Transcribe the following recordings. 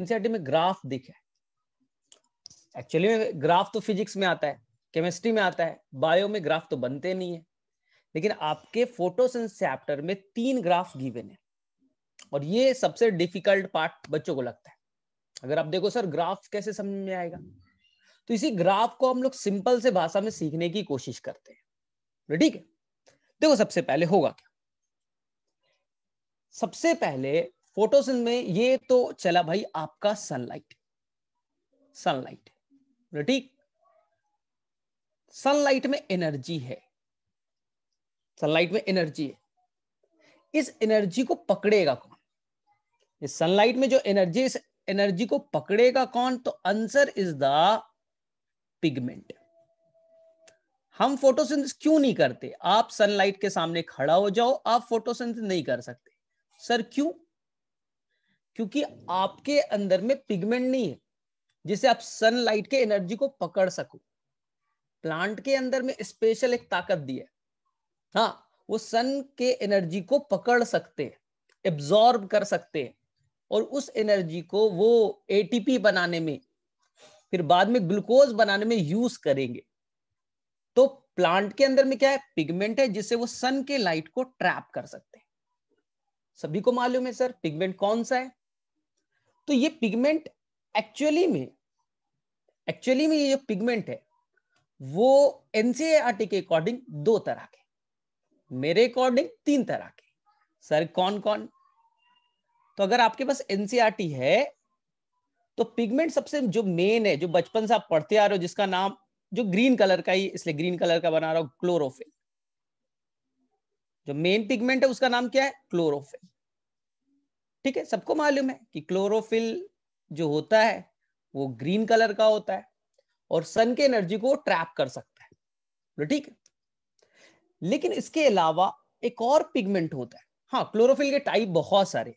NCERT में graph दिखे actually में ग्राफ तो फिजिक्स में आता है केमिस्ट्री में आता है बायो में ग्राफ तो बनते नहीं है लेकिन आपके फोटोसेंस चैप्टर में तीन ग्राफ गिवन है और ये सबसे डिफिकल्ट पार्ट बच्चों को लगता है अगर आप देखो सर ग्राफ कैसे समझ में आएगा तो इसी ग्राफ को हम लोग सिंपल से भाषा में सीखने की कोशिश करते हैं तो ठीक है देखो सबसे पहले होगा क्या सबसे पहले फोटोसिंथ में ये तो चला भाई आपका सनलाइट सनलाइट ठीक सनलाइट में एनर्जी है सनलाइट में एनर्जी है इस एनर्जी को पकड़ेगा कौन इस सनलाइट में जो एनर्जी इस एनर्जी को पकड़ेगा कौन तो आंसर इज द पिगमेंट हम फोटोसिंथेसिस क्यों नहीं करते आप सनलाइट के सामने खड़ा हो जाओ आप फोटोसिंथेसिस नहीं कर सकते सर क्यों क्योंकि आपके अंदर में पिगमेंट नहीं है जिसे आप सनलाइट के एनर्जी को पकड़ सको प्लांट के अंदर में स्पेशल एक ताकत दी है हाँ वो सन के एनर्जी को पकड़ सकते हैं एब्जॉर्ब कर सकते हैं और उस एनर्जी को वो एटीपी बनाने में फिर बाद में ग्लूकोज बनाने में यूज करेंगे तो प्लांट के अंदर में क्या है पिगमेंट है जिससे वो सन के लाइट को ट्रैप कर सकते हैं सभी को मालूम है सर पिगमेंट कौन सा है तो ये पिगमेंट एक्चुअली में एक्चुअली में ये जो पिगमेंट है वो एनसीआरटी के अकॉर्डिंग दो तरह के मेरे अकॉर्डिंग तीन तरह के सर कौन कौन तो अगर आपके पास एनसीआरटी है तो पिगमेंट सबसे जो मेन है जो बचपन से आप पढ़ते आ रहे हो जिसका नाम जो ग्रीन कलर का ही इसलिए ग्रीन कलर का बना रहा हूं क्लोरोफिल जो मेन पिगमेंट है उसका नाम क्या है क्लोरोफिल ठीक है सबको मालूम है कि क्लोरोफिल जो होता है वो ग्रीन कलर का होता है और सन के एनर्जी को ट्रैप कर सकता है ठीक है लेकिन इसके अलावा एक और पिगमेंट होता है हाँ क्लोरोफिल के टाइप बहुत सारे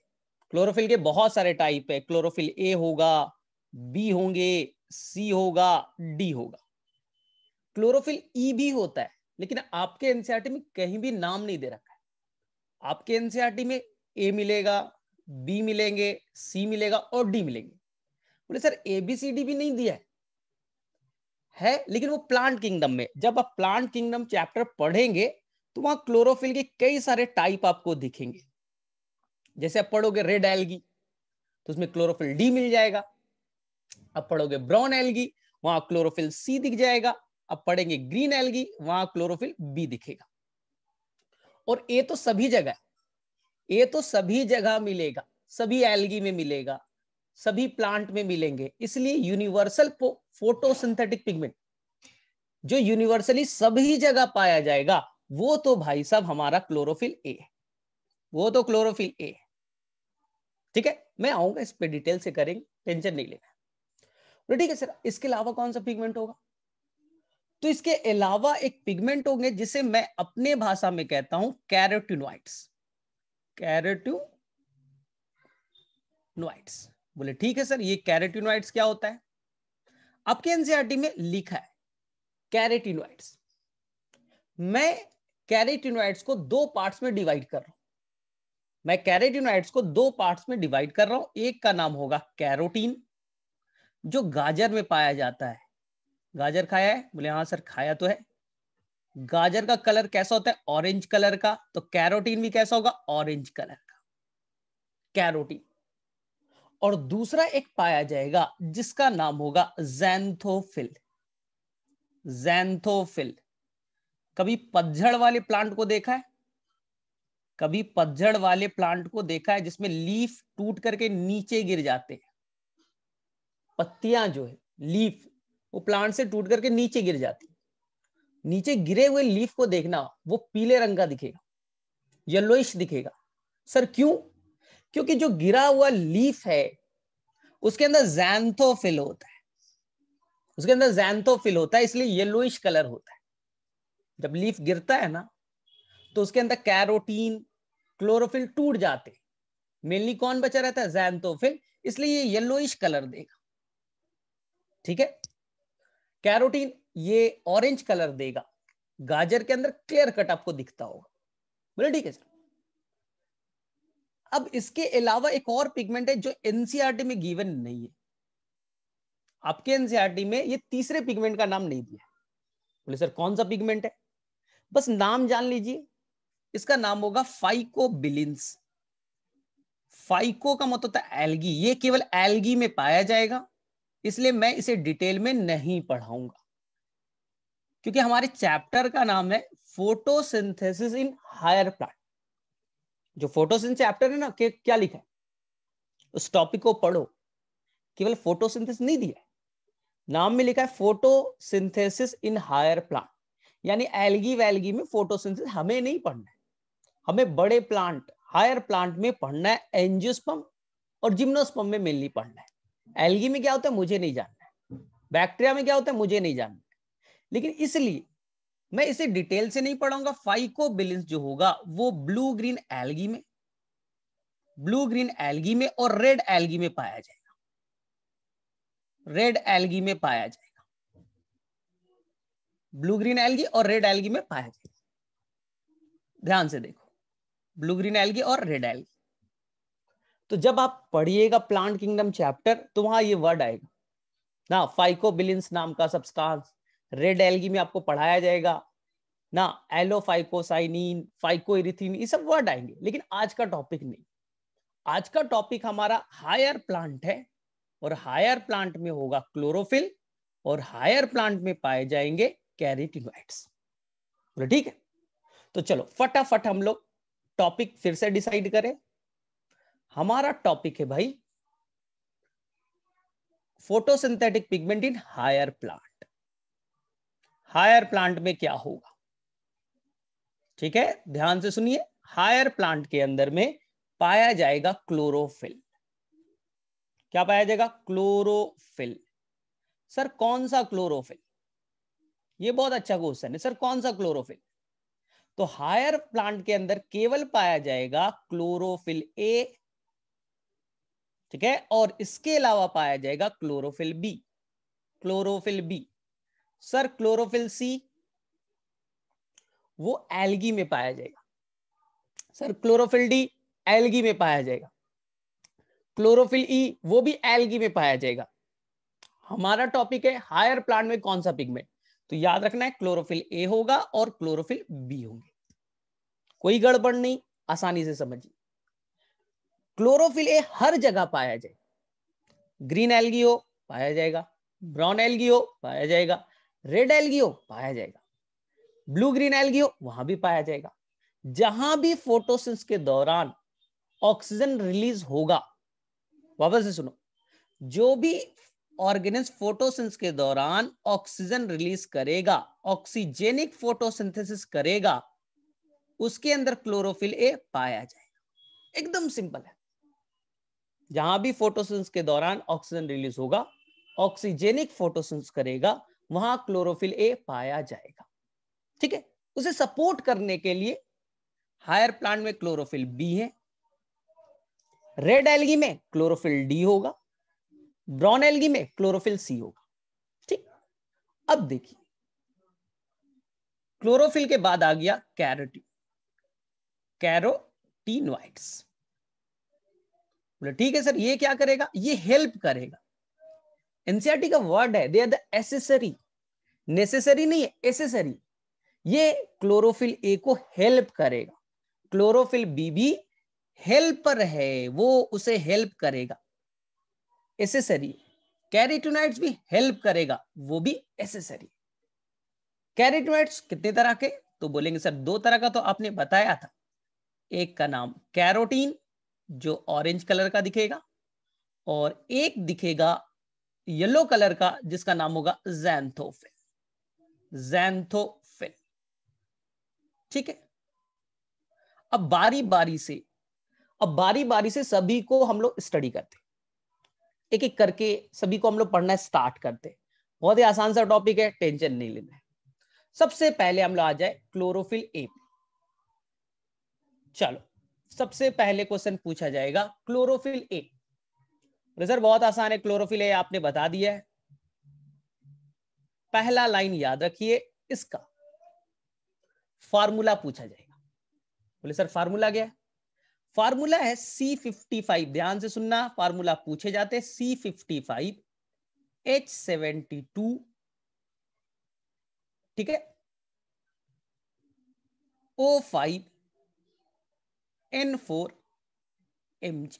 क्लोरोफिल के बहुत सारे टाइप है क्लोरोफिल ए होगा बी होंगे सी होगा डी होगा क्लोरोफिल ई e भी होता है लेकिन आपके एनसीआरटी e में कहीं भी नाम नहीं दे रखा है आपके एनसीआरटी e में ए मिलेगा बी मिलेंगे सी मिलेगा और डी मिलेंगे बोले sir A B C D भी नहीं दिया है है लेकिन वो प्लांट किंगडम में जब आप प्लांट किंगडम चैप्टर पढ़ेंगे तो वहां क्लोरोफिल के कई सारे टाइप आपको दिखेंगे जैसे आप पढ़ोगे रेड एलगी तो उसमें क्लोरोफिल डी मिल जाएगा आप पढ़ोगे ब्राउन एलगी वहां क्लोरोफिल सी दिख जाएगा आप पढ़ेंगे ग्रीन एलगी वहां क्लोरोफिल बी दिखेगा और ए तो सभी जगह है ये तो सभी जगह मिलेगा सभी एल्गी में मिलेगा सभी प्लांट में मिलेंगे इसलिए यूनिवर्सल फोटोसिंथेटिक पिगमेंट जो यूनिवर्सली सभी जगह पाया जाएगा वो तो भाई साहब हमारा क्लोरोफिल ए है वो तो क्लोरोफिल ए है ठीक है मैं आऊंगा इस पे डिटेल से करेंगे टेंशन नहीं लेना तो ठीक है सर इसके अलावा कौन सा पिगमेंट होगा तो इसके अलावा एक पिगमेंट होंगे जिसे मैं अपने भाषा में कहता हूं कैरोटिनोइड्स कैरेटिनोइड्स बोले ठीक है सर ये कैरेटिनोइड्स क्या होता है आपके एनसीआरटी में लिखा है कैरेटिनोइड्स मैं कैरेटिनोइड्स को दो पार्ट्स में डिवाइड कर रहा हूं मैं कैरेटिनोइड्स को दो पार्ट्स में डिवाइड कर रहा हूं एक का नाम होगा कैरोटीन जो गाजर में पाया जाता है गाजर खाया है बोले हाँ सर खाया तो है गाजर का कलर कैसा होता है ऑरेंज कलर का तो कैरोटीन भी कैसा होगा ऑरेंज कलर का कैरोटीन और दूसरा एक पाया जाएगा जिसका नाम होगा जैंथोफिल जैंथोफिल कभी पतझड़ वाले प्लांट को देखा है कभी पतझड़ वाले प्लांट को देखा है जिसमें लीफ टूट करके नीचे गिर जाते हैं पत्तियां जो है लीफ वो प्लांट से टूट करके नीचे गिर जाती है नीचे गिरे हुए लीफ को देखना वो पीले रंग का दिखेगा येलोइश दिखेगा सर क्यों क्योंकि जो गिरा हुआ लीफ है उसके अंदर जैंथोफिल होता है उसके अंदर जैंथोफिल होता है इसलिए येलोइश कलर होता है जब लीफ गिरता है ना तो उसके अंदर कैरोटीन क्लोरोफिल टूट जाते मेनली कौन बचा रहता है जैंथोफिल इसलिए ये येलोइश कलर देगा ठीक है कैरोटीन ये ऑरेंज कलर देगा गाजर के अंदर क्लियर कट आपको दिखता होगा बोले ठीक है सर अब इसके अलावा एक और पिगमेंट है जो एनसीआरटी e में गिवन नहीं है आपके एनसीआरटी e में ये तीसरे पिगमेंट का नाम नहीं दिया बोले सर कौन सा पिगमेंट है बस नाम जान लीजिए इसका नाम होगा फाइको बिलिंस फाइको का मतलब होता है एल्गी ये केवल एल्गी में पाया जाएगा इसलिए मैं इसे डिटेल में नहीं पढ़ाऊंगा क्योंकि हमारे चैप्टर का नाम है फोटोसिंथेसिस इन हायर प्लांट जो फोटोसिन चैप्टर है ना क्या लिखा है उस टॉपिक को पढ़ो केवल फोटोसिंथेसिस नहीं दिया नाम में लिखा है फोटोसिंथेसिस इन हायर प्लांट यानी एलगी वैलगी में फोटोसिंथेसिस हमें नहीं पढ़ना है हमें बड़े प्लांट हायर प्लांट में पढ़ना है एंजियोस्पम और जिम्नोस्पम में मेनली पढ़ना है एलगी में क्या होता है मुझे नहीं जानना है बैक्टीरिया में क्या होता है मुझे नहीं जानना लेकिन इसलिए मैं इसे डिटेल से नहीं पढ़ाऊंगा फाइको फाइकोबिलिंस जो होगा वो ब्लू ग्रीन एल्गी में ब्लू ग्रीन एल्गी में और रेड एल्गी में पाया जाएगा रेड एल्गी में पाया जाएगा ब्लू ग्रीन एल्गी और रेड एल्गी में पाया जाएगा ध्यान से देखो ब्लू ग्रीन एल्गी और रेड एल्गी तो जब आप पढ़िएगा प्लांट किंगडम चैप्टर तो वहां ये वर्ड आएगा ना फाइको बिलिंस नाम का सब्सटेंस रेड एलगी में आपको पढ़ाया जाएगा ना फाइको इरिथिन ये सब वर्ड आएंगे लेकिन आज का टॉपिक नहीं आज का टॉपिक हमारा हायर प्लांट है और हायर प्लांट में होगा क्लोरोफिल और हायर प्लांट में पाए जाएंगे कैरेटिनोइड्स बोले ठीक है तो चलो फटाफट हम लोग टॉपिक फिर से डिसाइड करें हमारा टॉपिक है भाई photosynthetic pigment in higher plant higher plant में क्या होगा ठीक है ध्यान से सुनिए हायर प्लांट के अंदर में पाया जाएगा क्लोरोफिल क्या पाया जाएगा क्लोरोफिल सर कौन सा क्लोरोफिल ये बहुत अच्छा क्वेश्चन है सर कौन सा क्लोरोफिल तो हायर प्लांट के अंदर केवल पाया जाएगा क्लोरोफिल ए ठीक है और इसके अलावा पाया जाएगा chlorophyll B chlorophyll B sir chlorophyll C वो एल्गी में पाया जाएगा सर क्लोरोफिल डी एल्गी में पाया जाएगा क्लोरोफिल ई e, वो भी एल्गी में पाया जाएगा हमारा टॉपिक है हायर प्लांट में कौन सा पिगमेंट तो याद रखना है क्लोरोफिल ए होगा और क्लोरोफिल बी होंगे कोई गड़बड़ नहीं आसानी से समझिए क्लोरोफिल ए हर जगह पाया जाए ग्रीन एल्गी हो पाया जाएगा ब्राउन एल्गी हो पाया जाएगा रेड एल्गियो पाया जाएगा ब्लू ग्रीन एल्गियो वहां भी पाया जाएगा जहां भी फोटोसिंस के दौरान ऑक्सीजन रिलीज होगा वापस से सुनो जो भी ऑर्गेनिज फोटोसिंस के दौरान ऑक्सीजन रिलीज करेगा ऑक्सीजेनिक फोटोसिंथेसिस करेगा उसके अंदर क्लोरोफिल ए पाया जाएगा एकदम सिंपल है जहां भी फोटोसिंस के दौरान ऑक्सीजन रिलीज होगा ऑक्सीजेनिक फोटोसिंस करेगा वहां क्लोरोफिल ए पाया जाएगा ठीक है उसे सपोर्ट करने के लिए हायर प्लांट में क्लोरोफिल बी है रेड एल्गी में क्लोरोफिल डी होगा ब्राउन एल्गी में क्लोरोफिल सी होगा ठीक अब देखिए क्लोरोफिल के बाद आ गया कैरोटीन कैरोटीनोइड्स बोले ठीक है सर ये क्या करेगा ये हेल्प करेगा एनसीआरटी का वर्ड है they are the accessory necessary नहीं है एसेसरी ये क्लोरोफिल ए को हेल्प करेगा क्लोरोफिल बी भी हेल्पर है वो उसे हेल्प करेगा एसेसरी कैरिटोनाइट्स भी हेल्प करेगा वो भी एसेसरी कैरिटोनाइट्स कितने तरह के तो बोलेंगे सर दो तरह का तो आपने बताया था एक का नाम कैरोटीन जो ऑरेंज कलर का दिखेगा और एक दिखेगा येलो कलर का जिसका नाम होगा जैंथोफिन जैंथोफिल ठीक है अब बारी बारी से अब बारी बारी से सभी को हम लोग स्टडी करते एक एक करके सभी को हम लोग पढ़ना स्टार्ट करते बहुत ही आसान सा टॉपिक है टेंशन नहीं लेना है सबसे पहले हम लोग आ जाए क्लोरोफिल ए चलो सबसे पहले क्वेश्चन पूछा जाएगा क्लोरोफिल ए सर बहुत आसान है क्लोरोफिल ए आपने बता दिया है पहला लाइन याद रखिए इसका फार्मूला पूछा जाएगा बोले सर फार्मूला क्या फार्मूला है सी फिफ्टी फाइव ध्यान से सुनना फार्मूला पूछे जाते हैं C fifty five H seventy two ठीक है O five N four M G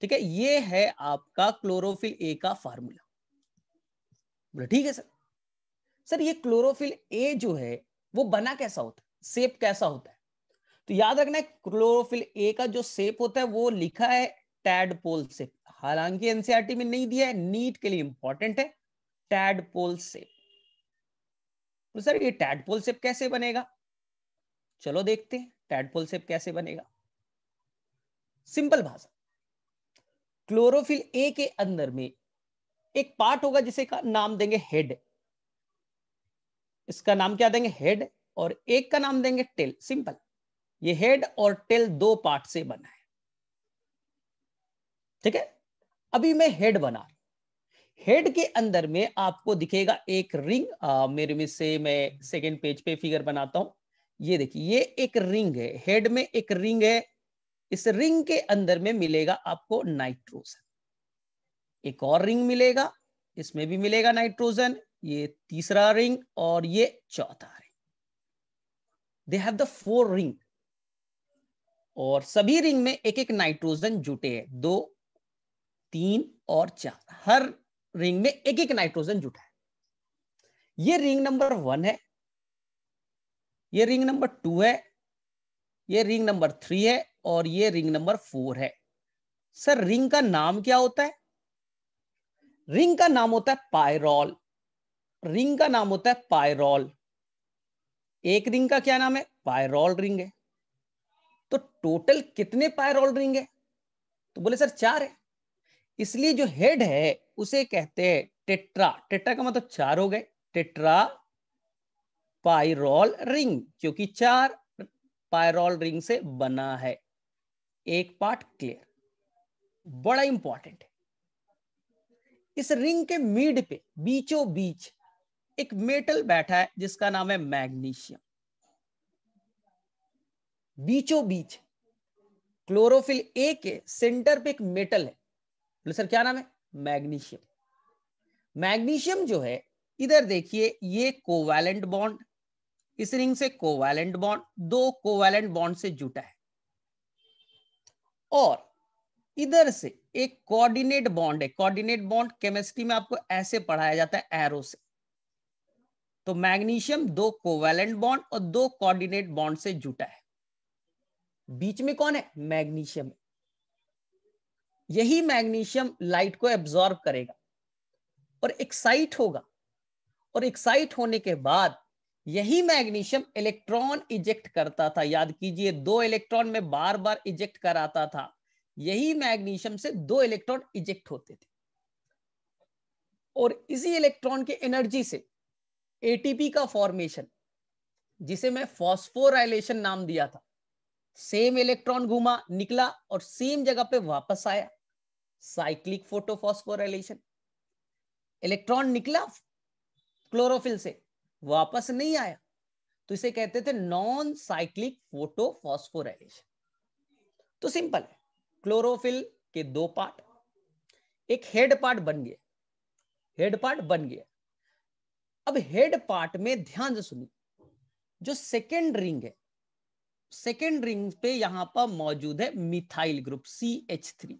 ठीक है ये है आपका क्लोरोफिल ए का फार्मूला बोले ठीक है सर सर ये क्लोरोफिल ए जो है वो बना कैसा होता है सेप कैसा होता है तो याद रखना है क्लोरोफिल ए का जो सेप होता है वो लिखा है टैडपोल से हालांकि एनसीआरटी e में नहीं दिया है नीट के लिए इंपॉर्टेंट है टैडपोल सेप तो सर ये टैडपोल सेप कैसे बनेगा चलो देखते हैं टैडपोल सेप कैसे बनेगा सिंपल भाषा क्लोरोफिल ए के अंदर में एक पार्ट होगा जिसे का नाम देंगे हेड इसका नाम क्या देंगे हेड और एक का नाम देंगे टेल सिंपल ये हेड और टेल दो पार्ट से बना है ठीक है अभी मैं हेड बना रहा हेड के अंदर में आपको दिखेगा एक रिंग आ, मेरे में से मैं सेकेंड पेज पे फिगर बनाता हूं ये देखिए ये एक रिंग है हेड में एक रिंग है इस रिंग के अंदर में मिलेगा आपको नाइट्रोजन एक और रिंग मिलेगा इसमें भी मिलेगा नाइट्रोजन ये तीसरा रिंग और ये चौथा ring they have the four ring और सभी रिंग में एक एक नाइट्रोजन जुटे हैं दो तीन और चार हर रिंग में एक एक नाइट्रोजन जुटा है ये रिंग नंबर वन है ये रिंग नंबर टू है ये रिंग नंबर थ्री है और ये रिंग नंबर फोर है सर रिंग का नाम क्या होता है रिंग का नाम होता है पायरॉल रिंग का नाम होता है पायरॉल एक रिंग का क्या नाम है पायरॉल रिंग है तो टोटल कितने पायरॉल रिंग है तो बोले सर चार है इसलिए जो हेड है उसे कहते हैं टेट्रा टेट्रा का मतलब चार हो गए टेट्रा पायरॉल रिंग क्योंकि चार पायरॉल रिंग से बना है एक पार्ट क्लियर बड़ा इंपॉर्टेंट है इस रिंग के मीड पे बीचों बीच एक मेटल बैठा है जिसका नाम है मैग्नीशियम बीचों बीच क्लोरोफिल ए के सेंटर पे एक मेटल है बोले सर क्या नाम है मैग्नीशियम मैग्नीशियम जो है इधर देखिए ये कोवैलेंट बॉन्ड इस रिंग से कोवैलेंट बॉन्ड दो कोवैलेंट बॉन्ड से जुटा है और इधर से एक कोऑर्डिनेट बॉन्ड है कोऑर्डिनेट बॉन्ड केमिस्ट्री में आपको ऐसे पढ़ाया जाता है एरो से तो मैग्नीशियम दो कोवेलेंट बॉन्ड और दो कोऑर्डिनेट बॉन्ड से जुटा है बीच में कौन है मैग्नीशियम यही मैग्नीशियम लाइट को एब्जॉर्ब करेगा और एक्साइट होगा और एक्साइट होने के बाद यही मैग्नीशियम इलेक्ट्रॉन इजेक्ट करता था याद कीजिए दो इलेक्ट्रॉन में बार बार इजेक्ट कराता था यही मैग्नीशियम से दो इलेक्ट्रॉन इजेक्ट होते थे और इसी इलेक्ट्रॉन के एनर्जी से एटीपी का फॉर्मेशन जिसे मैं फॉस्फोराइलेशन नाम दिया था सेम इलेक्ट्रॉन घुमा निकला और सेम जगह पे वापस आया साइक्लिक फोटोफॉस्फोराइलेशन इलेक्ट्रॉन निकला क्लोरोफिल से वापस नहीं आया तो इसे कहते थे नॉन साइक्लिक फोटोफॉस्फोराइलेशन तो सिंपल है क्लोरोफिल के दो पार्ट एक हेड पार्ट बन गया हेड पार्ट बन गया अब हेड पार्ट में ध्यान से सुनिए जो सेकेंड रिंग है सेकेंड रिंग पे यहां पर मौजूद है methyl group C H three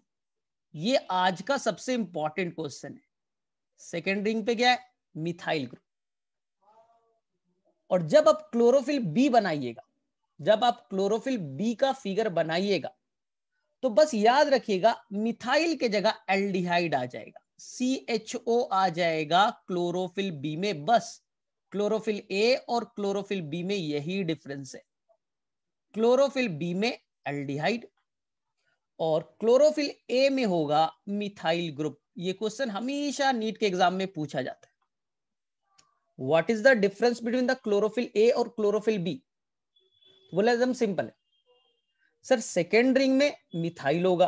ये आज का सबसे इंपॉर्टेंट क्वेश्चन है सेकेंड रिंग पे क्या है मिथाइल ग्रुप और जब आप क्लोरोफिल बी बनाइएगा जब आप क्लोरोफिल बी का फिगर बनाइएगा तो बस याद रखिएगा मिथाइल के जगह एल्डिहाइड आ जाएगा सी एच ओ आ जाएगा क्लोरोफिल बी में बस क्लोरोफिल ए और क्लोरोफिल बी में यही डिफरेंस है क्लोरोफिल बी में एल्डिहाइड और क्लोरोफिल ए में होगा मिथाइल ग्रुप ये क्वेश्चन हमेशा नीट के एग्जाम में पूछा जाता है what is the difference between the chlorophyll A और क्लोरोफिल बी तो बोला एकदम सिंपल है सर सेकेंड रिंग में मिथाइल होगा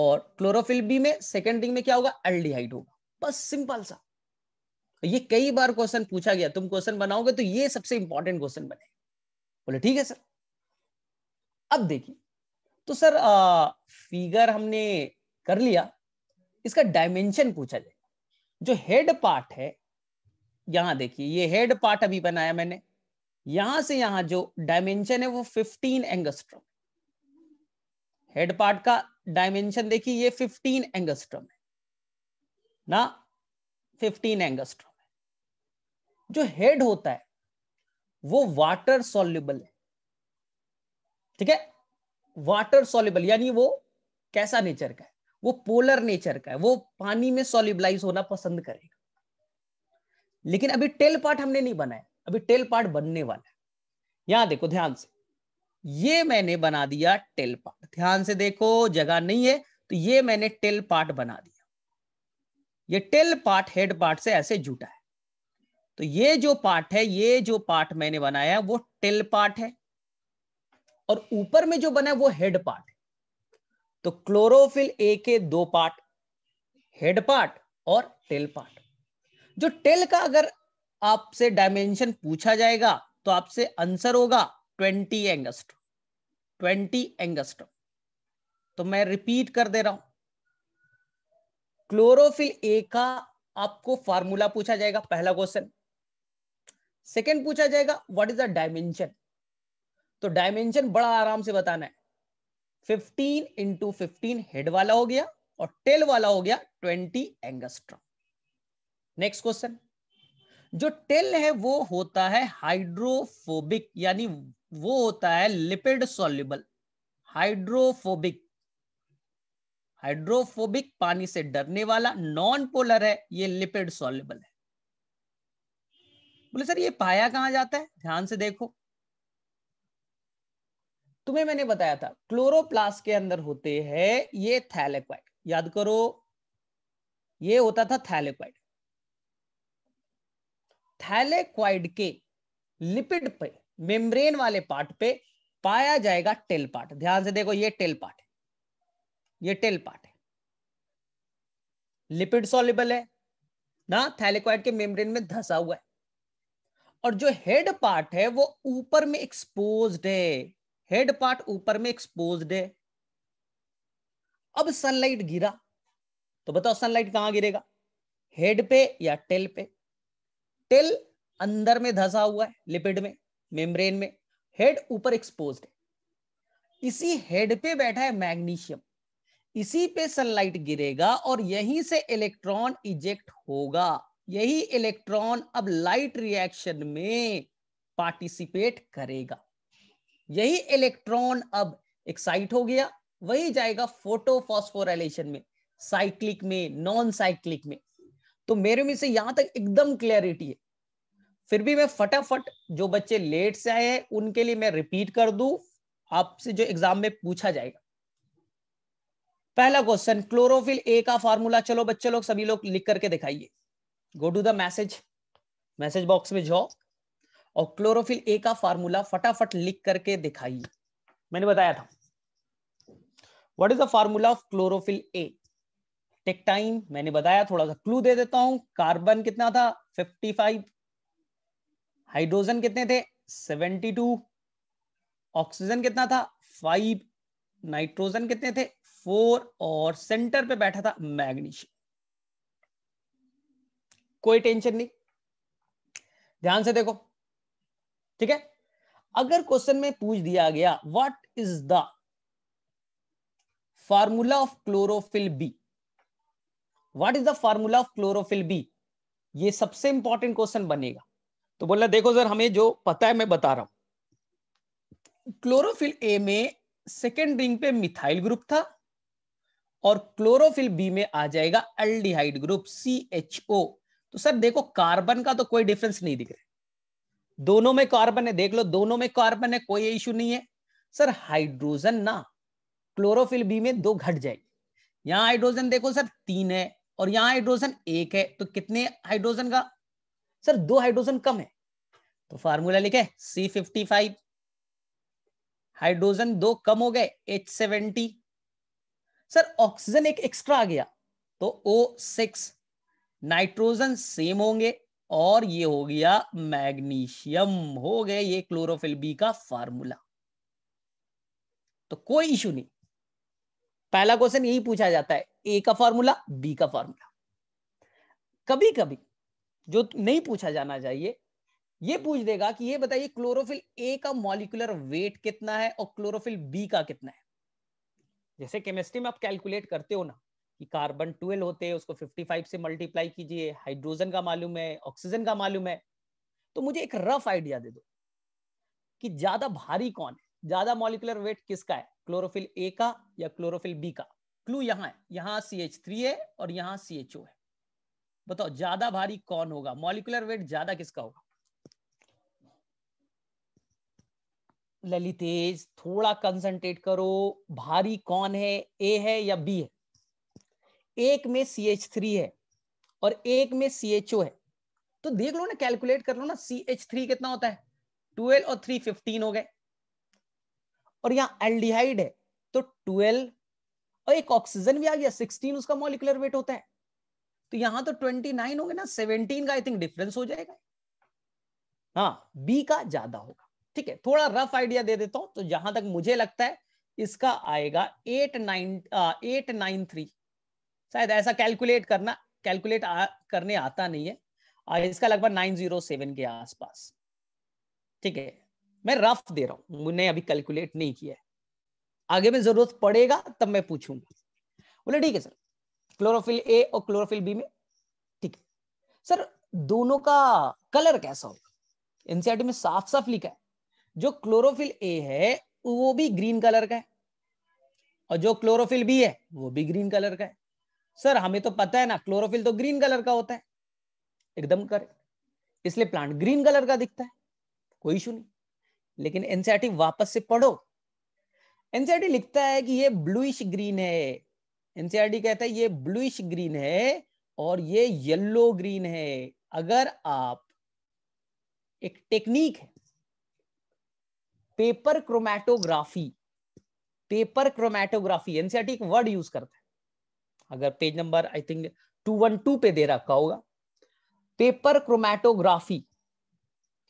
और क्लोरोफिल बी में सेकेंड रिंग में क्या होगा एल्डिहाइड होगा बस सिंपल सा ये कई बार क्वेश्चन पूछा गया तुम क्वेश्चन बनाओगे तो ये सबसे इंपॉर्टेंट क्वेश्चन बने बोले ठीक है सर अब देखिए तो सर आ, फिगर हमने कर लिया इसका डायमेंशन पूछा जाए जो हेड पार्ट है यहां देखिए ये हेड पार्ट अभी बनाया मैंने यहां से यहां जो डायमेंशन है वो 15 एंगस्ट्रम हेड पार्ट का डायमेंशन देखिए ये 15 एंगस्ट्रम है ना 15 एंगस्ट्रम है जो हेड होता है वो वाटर सोल्यूबल है ठीक है वाटर सोल्यूबल यानी वो कैसा नेचर का है वो पोलर नेचर का है वो पानी में सोल्यूबलाइज होना पसंद करेगा लेकिन अभी टेल पार्ट हमने नहीं बनाया अभी टेल पार्ट बनने वाला है यहां देखो ध्यान से ये मैंने बना दिया टेल पार्ट ध्यान से देखो जगह नहीं है तो ये मैंने टेल पार्ट बना दिया ये टेल पार्ट हेड पार्ट से ऐसे जुटा है तो ये जो पार्ट है ये जो पार्ट मैंने बनाया वो टेल पार्ट है और ऊपर में जो बना है वो हेड पार्ट है तो क्लोरोफिल ए के दो पार्ट हेड पार्ट और टेल पार्ट जो टेल का अगर आपसे डायमेंशन पूछा जाएगा तो आपसे आंसर होगा ट्वेंटी एंगस्ट ट्वेंटी एंगस्ट तो मैं रिपीट कर दे रहा हूं क्लोरोफिल ए का आपको फार्मूला पूछा जाएगा पहला क्वेश्चन सेकेंड पूछा जाएगा व्हाट इज द डायमेंशन तो डायमेंशन बड़ा आराम से बताना है 15 इंटू फिफ्टीन हेड वाला हो गया और टेल वाला हो गया 20 एंगस्ट्रॉ नेक्स्ट क्वेश्चन जो टेल है वो होता है हाइड्रोफोबिक यानी वो होता है लिपिड सॉल्युबल हाइड्रोफोबिक हाइड्रोफोबिक पानी से डरने वाला नॉन पोलर है ये लिपिड सॉल्युबल है बोले सर ये पाया कहां जाता है ध्यान से देखो तुम्हें मैंने बताया था क्लोरोप्लास्ट के अंदर होते हैं ये थैलेक्वाइड याद करो ये होता था थैलेक्वाइड थैलेक्वाइड के लिपिड पे मेम्ब्रेन वाले पार्ट पे पाया जाएगा टेल पार्ट ध्यान से देखो ये टेल पार्ट है ये टेल पार्ट है लिपिड सॉल्युबल है ना थैलेक्वाइड के मेम्ब्रेन में धसा हुआ है और जो हेड पार्ट है वो ऊपर में एक्सपोज्ड है हेड पार्ट ऊपर में एक्सपोज्ड है अब सनलाइट गिरा तो बताओ सनलाइट कहां गिरेगा हेड पे या टेल पे टिल अंदर में धसा हुआ है लिपिड में मेम्ब्रेन में हेड ऊपर एक्सपोज है इसी हेड पे बैठा है मैग्नीशियम इसी पे सनलाइट गिरेगा और यहीं से इलेक्ट्रॉन इजेक्ट होगा यही इलेक्ट्रॉन अब लाइट रिएक्शन में पार्टिसिपेट करेगा यही इलेक्ट्रॉन अब एक्साइट हो गया वही जाएगा फोटोफॉस्फोराइलेशन में साइक्लिक में नॉन साइक्लिक में तो मेरे में से यहां तक एकदम क्लियरिटी है फिर भी मैं फटाफट जो बच्चे लेट से आए हैं उनके लिए मैं रिपीट कर दू आपसे जो एग्जाम में पूछा जाएगा पहला क्वेश्चन क्लोरोफिल ए का फॉर्मूला चलो बच्चे लोग सभी लोग लिख करके दिखाइए go to the message message box में जाओ और क्लोरोफिल ए का फार्मूला फटाफट लिख करके दिखाइए मैंने बताया था what is the formula of chlorophyll A take time मैंने बताया थोड़ा सा क्लू दे देता हूं कार्बन कितना था 55 हाइड्रोजन कितने थे 72 ऑक्सीजन कितना था 5 नाइट्रोजन कितने थे 4 और सेंटर पे बैठा था मैग्नीशियम कोई टेंशन नहीं ध्यान से देखो ठीक है अगर क्वेश्चन में पूछ दिया गया what is the formula of chlorophyll B what is the formula of chlorophyll B ये सबसे इंपॉर्टेंट क्वेश्चन बनेगा तो बोला देखो सर हमें जो पता है मैं बता रहा हूं क्लोरोफिल ए में सेकेंड रिंग पे मिथाइल ग्रुप था और क्लोरोफिल बी में आ जाएगा aldehyde group C H O तो सर देखो कार्बन का तो कोई डिफरेंस नहीं दिख रहा दोनों में कार्बन है देख लो दोनों में कार्बन है कोई इश्यू नहीं है सर हाइड्रोजन ना क्लोरोफिल बी में दो घट जाएगी यहाँ हाइड्रोजन देखो सर तीन है और यहां हाइड्रोजन एक है तो कितने हाइड्रोजन का सर दो हाइड्रोजन कम है तो फार्मूला लिखे सी फिफ्टी फाइव हाइड्रोजन दो कम हो गए एच सेवेंटी सर ऑक्सीजन एक एक्स्ट्रा आ गया तो ओ सिक्स नाइट्रोजन सेम होंगे और ये हो गया मैग्नीशियम हो गए ये क्लोरोफिल बी का फार्मूला तो कोई इशू नहीं पहला क्वेश्चन यही पूछा जाता है ए का फार्मूला बी का फार्मूला कभी कभी जो नहीं पूछा जाना चाहिए ये पूछ देगा कि ये बताइए क्लोरोफिल ए का मॉलिकुलर वेट कितना है और क्लोरोफिल बी का कितना है जैसे केमिस्ट्री में आप कैलकुलेट करते हो ना कि कार्बन ट्वेल्व होते हैं उसको 55 से मल्टीप्लाई कीजिए हाइड्रोजन का मालूम है ऑक्सीजन का मालूम है तो मुझे एक रफ आइडिया दे दो कि ज्यादा भारी कौन है ज्यादा मॉलिकुलर वेट किसका है क्लोरोफिल ए का या क्लोरोफिल बी का क्लू यहाँ है यहाँ सी एच थ्री है और यहाँ सी एच ओ है बताओ ज्यादा भारी कौन होगा मॉलिकुलर वेट ज्यादा किसका होगा ललितेज थोड़ा कंसंट्रेट करो भारी कौन है ए है या बी है एक में सी एच थ्री है और एक में सी एच ओ है तो देख लो ना कैलकुलेट कर लो ना सी एच थ्री कितना होता है ट्वेल्व और थ्री फिफ्टीन हो गए और यहाँ एल्डिहाइड है तो ट्वेल्व और एक ऑक्सीजन भी आ गया सिक्सटीन उसका मॉलिकुलर वेट होता है तो यहां तो ट्वेंटी नाइन हो गया ना सेवनटीन का आई थिंक डिफरेंस हो जाएगा हाँ बी का ज्यादा होगा ठीक है थोड़ा रफ आइडिया दे देता हूं तो जहां तक मुझे लगता है इसका आएगा eight nine eight nine three शायद ऐसा कैलकुलेट करना कैलकुलेट करने आता नहीं है आ, इसका लगभग नाइन जीरो सेवन के आसपास ठीक है मैं रफ दे रहा हूं मैंने अभी कैलकुलेट नहीं किया है आगे में जरूरत पड़ेगा तब मैं पूछूंगा बोले ठीक है सर क्लोरोफिल ए और क्लोरोफिल बी में ठीक है सर दोनों का कलर कैसा होगा एनसीआरटी e में साफ साफ लिखा है जो क्लोरोफिल ए है वो भी ग्रीन कलर का है और जो क्लोरोफिल बी है वो भी ग्रीन कलर का है सर हमें तो पता है ना क्लोरोफिल तो ग्रीन कलर का होता है एकदम करेक्ट इसलिए प्लांट ग्रीन कलर का दिखता है कोई इशू नहीं लेकिन एनसीआरटी वापस से पढ़ो एनसीआरटी लिखता है कि ये ब्लूइश ग्रीन है एनसीआरटी कहता है ये ब्लूइश ग्रीन है और ये येलो ग्रीन है अगर आप एक टेक्निक है paper chromatography paper chromatography NCERT e एक वर्ड यूज करता है अगर page number I think two one two पे दे रखा होगा पेपर क्रोमैटोग्राफी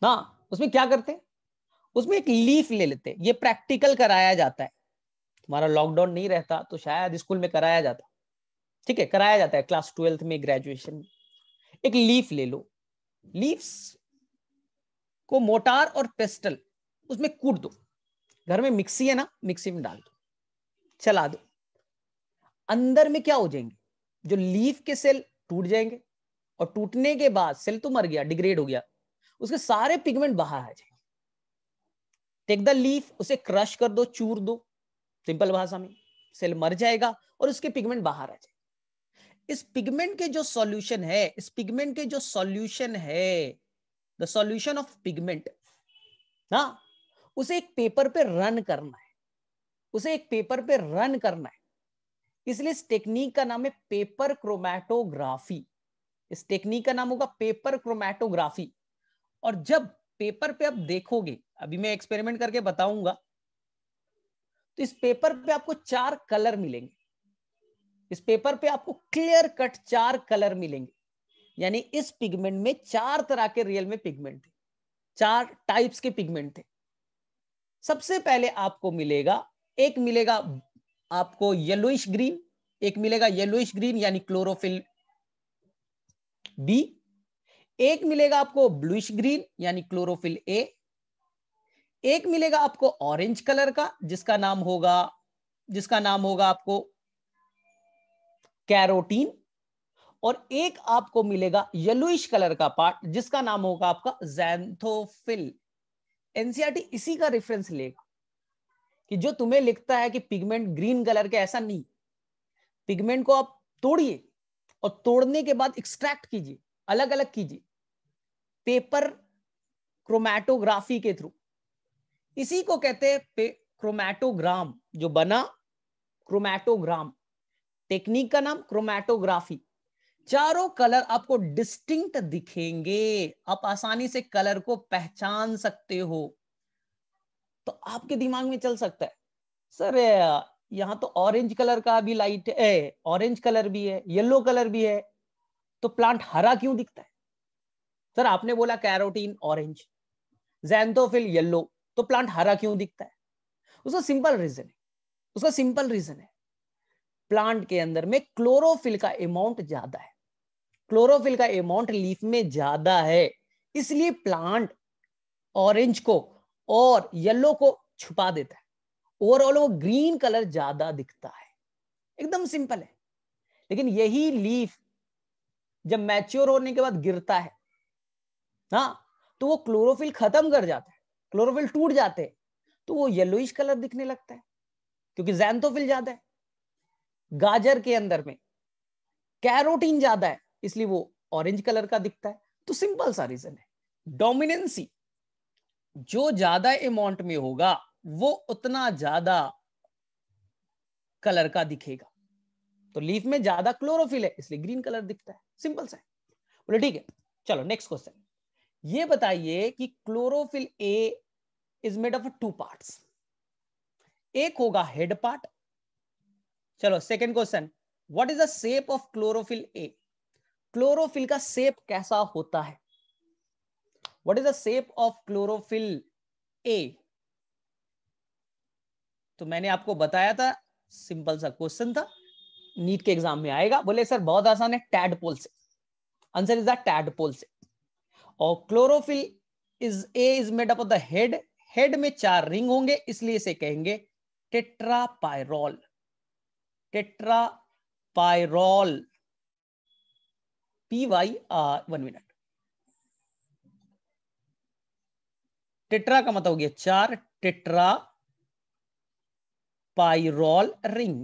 ना हाँ, उसमें क्या करते उसमें एक लीफ ले लेते ये प्रैक्टिकल कराया जाता है तुम्हारा लॉकडाउन नहीं रहता तो शायद स्कूल में कराया जाता ठीक है कराया जाता है क्लास ट्वेल्थ में ग्रेजुएशन में एक लीफ ले लो लीव्स को मोटार और पेस्टल उसमें कूट दो घर में मिक्सी है ना मिक्सी में डाल दो चला दो अंदर में क्या हो जाएंगे जो लीफ के सेल टूट जाएंगे और टूटने के बाद सेल तो मर गया डिग्रेड हो गया उसके सारे पिगमेंट बाहर आ जाएंगे टेक द लीफ उसे क्रश कर दो चूर दो सिंपल भाषा में सेल मर जाएगा और उसके पिगमेंट बाहर आ जाएंगे इस पिगमेंट के जो सॉल्यूशन है इस पिगमेंट के जो सॉल्यूशन है द सॉल्यूशन ऑफ पिगमेंट ना उसे एक पेपर पे रन करना है उसे एक पेपर पे रन करना है इसलिए इस टेक्निक का नाम है पेपर क्रोमैटोग्राफी इस टेक्निक का नाम होगा पेपर क्रोमैटोग्राफी और जब पेपर पे आप देखोगे अभी मैं एक्सपेरिमेंट करके बताऊंगा तो इस पेपर पे आपको चार कलर मिलेंगे इस पेपर पे आपको क्लियर कट चार कलर मिलेंगे यानी इस पिगमेंट में चार तरह के रियल में पिगमेंट थे चार टाइप्स के पिगमेंट थे सबसे पहले आपको मिलेगा एक मिलेगा आपको येलोइश ग्रीन एक मिलेगा येलोइश ग्रीन यानी क्लोरोफिल बी एक मिलेगा आपको ब्लूइश ग्रीन यानी क्लोरोफिल ए एक मिलेगा आपको ऑरेंज कलर का जिसका नाम होगा जिसका नाम होगा आपको कैरोटीन और एक आपको मिलेगा येलोइश कलर का पार्ट जिसका नाम होगा आपका जैंथोफिल एनसीआरटी इसी का रेफरेंस लेगा कि जो तुम्हें लिखता है कि पिगमेंट ग्रीन कलर के ऐसा नहीं पिगमेंट को आप तोड़िए और तोड़ने के बाद एक्सट्रैक्ट कीजिए अलग अलग कीजिए पेपर क्रोमैटोग्राफी के थ्रू इसी को कहते हैं क्रोमैटोग्राम जो बना क्रोमैटोग्राम टेक्निक का नाम क्रोमैटोग्राफी चारों कलर आपको डिस्टिंक्ट दिखेंगे आप आसानी से कलर को पहचान सकते हो तो आपके दिमाग में चल सकता है सर यहाँ तो ऑरेंज कलर का भी लाइट है ऑरेंज कलर भी है येलो कलर भी है तो प्लांट हरा क्यों दिखता है सर आपने बोला कैरोटीन ऑरेंज जैंथोफिल येलो तो प्लांट हरा क्यों दिखता है उसका सिंपल रीजन है उसका सिंपल रीजन है प्लांट के अंदर में क्लोरोफिल का अमाउंट ज्यादा है क्लोरोफिल का अमाउंट लीफ में ज्यादा है इसलिए प्लांट ऑरेंज को और येलो को छुपा देता है ओवरऑल वो ग्रीन कलर ज्यादा दिखता है एकदम सिंपल है लेकिन यही लीफ जब मैच्योर होने के बाद गिरता है ना हाँ, तो वो क्लोरोफिल खत्म कर जाता है क्लोरोफिल टूट जाते हैं तो वो येलोइश कलर दिखने लगता है क्योंकि जैंथोफिल ज्यादा है गाजर के अंदर में कैरोटीन ज्यादा है इसलिए वो ऑरेंज कलर का दिखता है तो सिंपल सा रीजन है डोमिनेंसी जो ज्यादा अमाउंट में होगा वो उतना ज्यादा कलर का दिखेगा तो लीफ में ज्यादा क्लोरोफिल है इसलिए ग्रीन कलर दिखता है सिंपल सा बोले ठीक है चलो नेक्स्ट क्वेश्चन ये बताइए कि chlorophyll A is made of two parts एक होगा हेड पार्ट चलो second question what is the shape of chlorophyll A chlorophyll का सेप कैसा होता है what is the shape of chlorophyll A तो मैंने आपको बताया था सिंपल सा क्वेश्चन था नीट के एग्जाम में आएगा बोले सर बहुत आसान है टैडपोल से आंसर इज द टैडपोल से और chlorophyll is A is made up of the head head में चार रिंग होंगे इसलिए इसे कहेंगे tetra pyrrole P Y one minute tetra का मतलब हो गया चार tetra pyrrole ring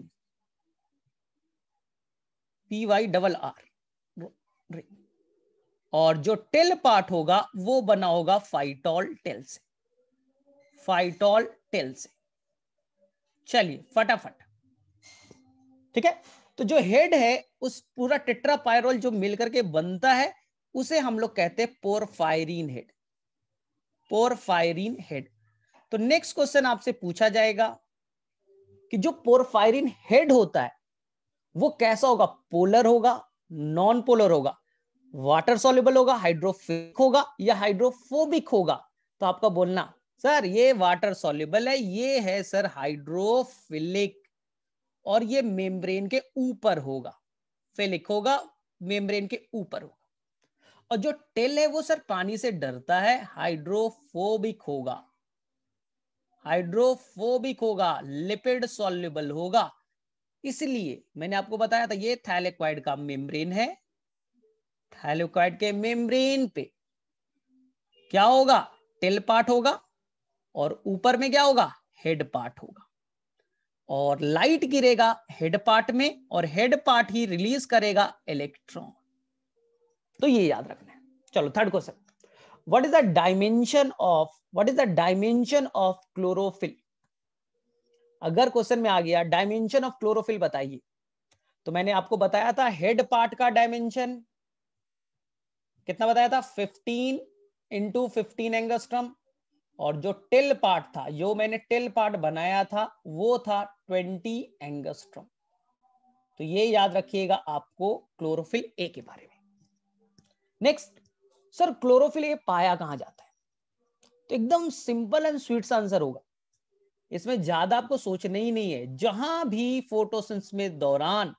P Y double R ring और जो टेल पार्ट होगा वो बना होगा फाइटॉल टेल से फाइटॉल टेल से चलिए फटाफट ठीक है तो जो हेड है उस पूरा टेट्रापायरोल जो मिलकर के बनता है उसे हम लोग कहते हैं पोरफायरिन हेड पोरफायरिन हेड तो नेक्स्ट क्वेश्चन आपसे पूछा जाएगा कि जो पोरफायरिन हेड होता है वो कैसा होगा पोलर होगा नॉन पोलर होगा वाटर सोल्यूबल होगा हाइड्रोफिक होगा या हाइड्रोफोबिक होगा तो आपका बोलना सर ये वाटर सोल्यूबल है ये है सर हाइड्रोफिलिक और ये मेम्ब्रेन के ऊपर होगा फेलिक होगा मेम्ब्रेन के ऊपर होगा और जो टेल है वो सर पानी से डरता है हाइड्रोफोबिक होगा हाइड्रोफोबिक होगा लिपिड सॉल्युबल होगा इसलिए मैंने आपको बताया था ये थैलेक्वाइड का मेम्ब्रेन है थैलेक्वाइड के मेम्ब्रेन पे क्या होगा टेल पार्ट होगा और ऊपर में क्या होगा हेड पार्ट होगा और लाइट गिरेगा हेड पार्ट में और हेड पार्ट ही रिलीज करेगा इलेक्ट्रॉन तो ये याद रखना है चलो third question what is the dimension of what is the dimension of chlorophyll अगर क्वेश्चन में आ गया डायमेंशन ऑफ क्लोरोफिल बताइए तो मैंने आपको बताया था हेड पार्ट का डायमेंशन कितना बताया था 15 इंटू फिफ्टीन एंगस्ट्रम और जो टिल पार्ट था जो मैंने टिल पार्ट बनाया था वो था 20 एंगस्ट्रॉम तो ये याद रखिएगा आपको क्लोरोफिल ए के बारे में नेक्स्ट सर क्लोरोफिल ए पाया कहां जाता है तो एकदम सिंपल एंड स्वीट सा आंसर होगा इसमें ज्यादा आपको सोचना ही नहीं है जहां भी फोटोसिंस में दौरान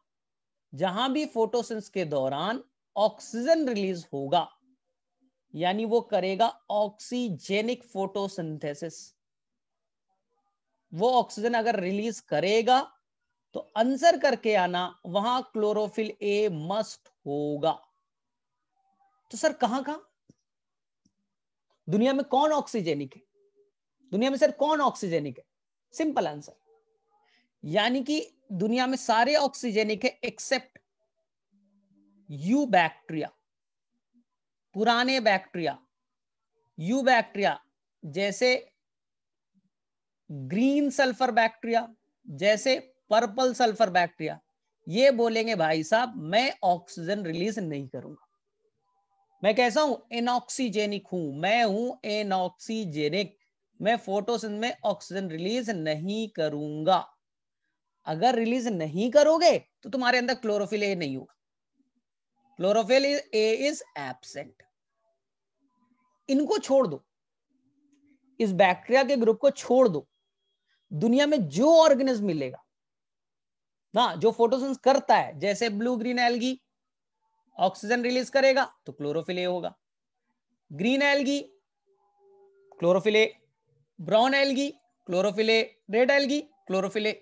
जहां भी फोटोसिंस के दौरान ऑक्सीजन रिलीज होगा यानी वो करेगा ऑक्सीजेनिक फोटोसिंथेसिस वो ऑक्सीजन अगर रिलीज करेगा तो आंसर करके आना वहां क्लोरोफिल ए मस्ट होगा तो सर कहां कहां दुनिया में कौन ऑक्सीजेनिक है दुनिया में सर कौन ऑक्सीजेनिक है सिंपल आंसर यानी कि दुनिया में सारे ऑक्सीजेनिक है एक्सेप्ट यू बैक्टीरिया पुराने बैक्टीरिया यू बैक्टीरिया जैसे ग्रीन सल्फर बैक्टीरिया जैसे पर्पल सल्फर बैक्टीरिया ये बोलेंगे भाई साहब मैं ऑक्सीजन रिलीज नहीं करूंगा मैं कैसा हूं एनॉक्सीजेनिक हूं मैं हूं एनॉक्सीजेनिक मैं फोटोसिन में ऑक्सीजन रिलीज नहीं करूंगा अगर रिलीज नहीं करोगे तो तुम्हारे अंदर क्लोरोफिल ए नहीं होगा क्लोरोफिल ए इज एबसेंट इनको छोड़ दो इस बैक्टीरिया के ग्रुप को छोड़ दो दुनिया में जो ऑर्गेनिज्म मिलेगा ना जो फोटोसिंस करता है जैसे blue green algae oxygen release करेगा तो क्लोरोफिल ए होगा green algae chlorophyll A brown algae chlorophyll A red algae chlorophyll A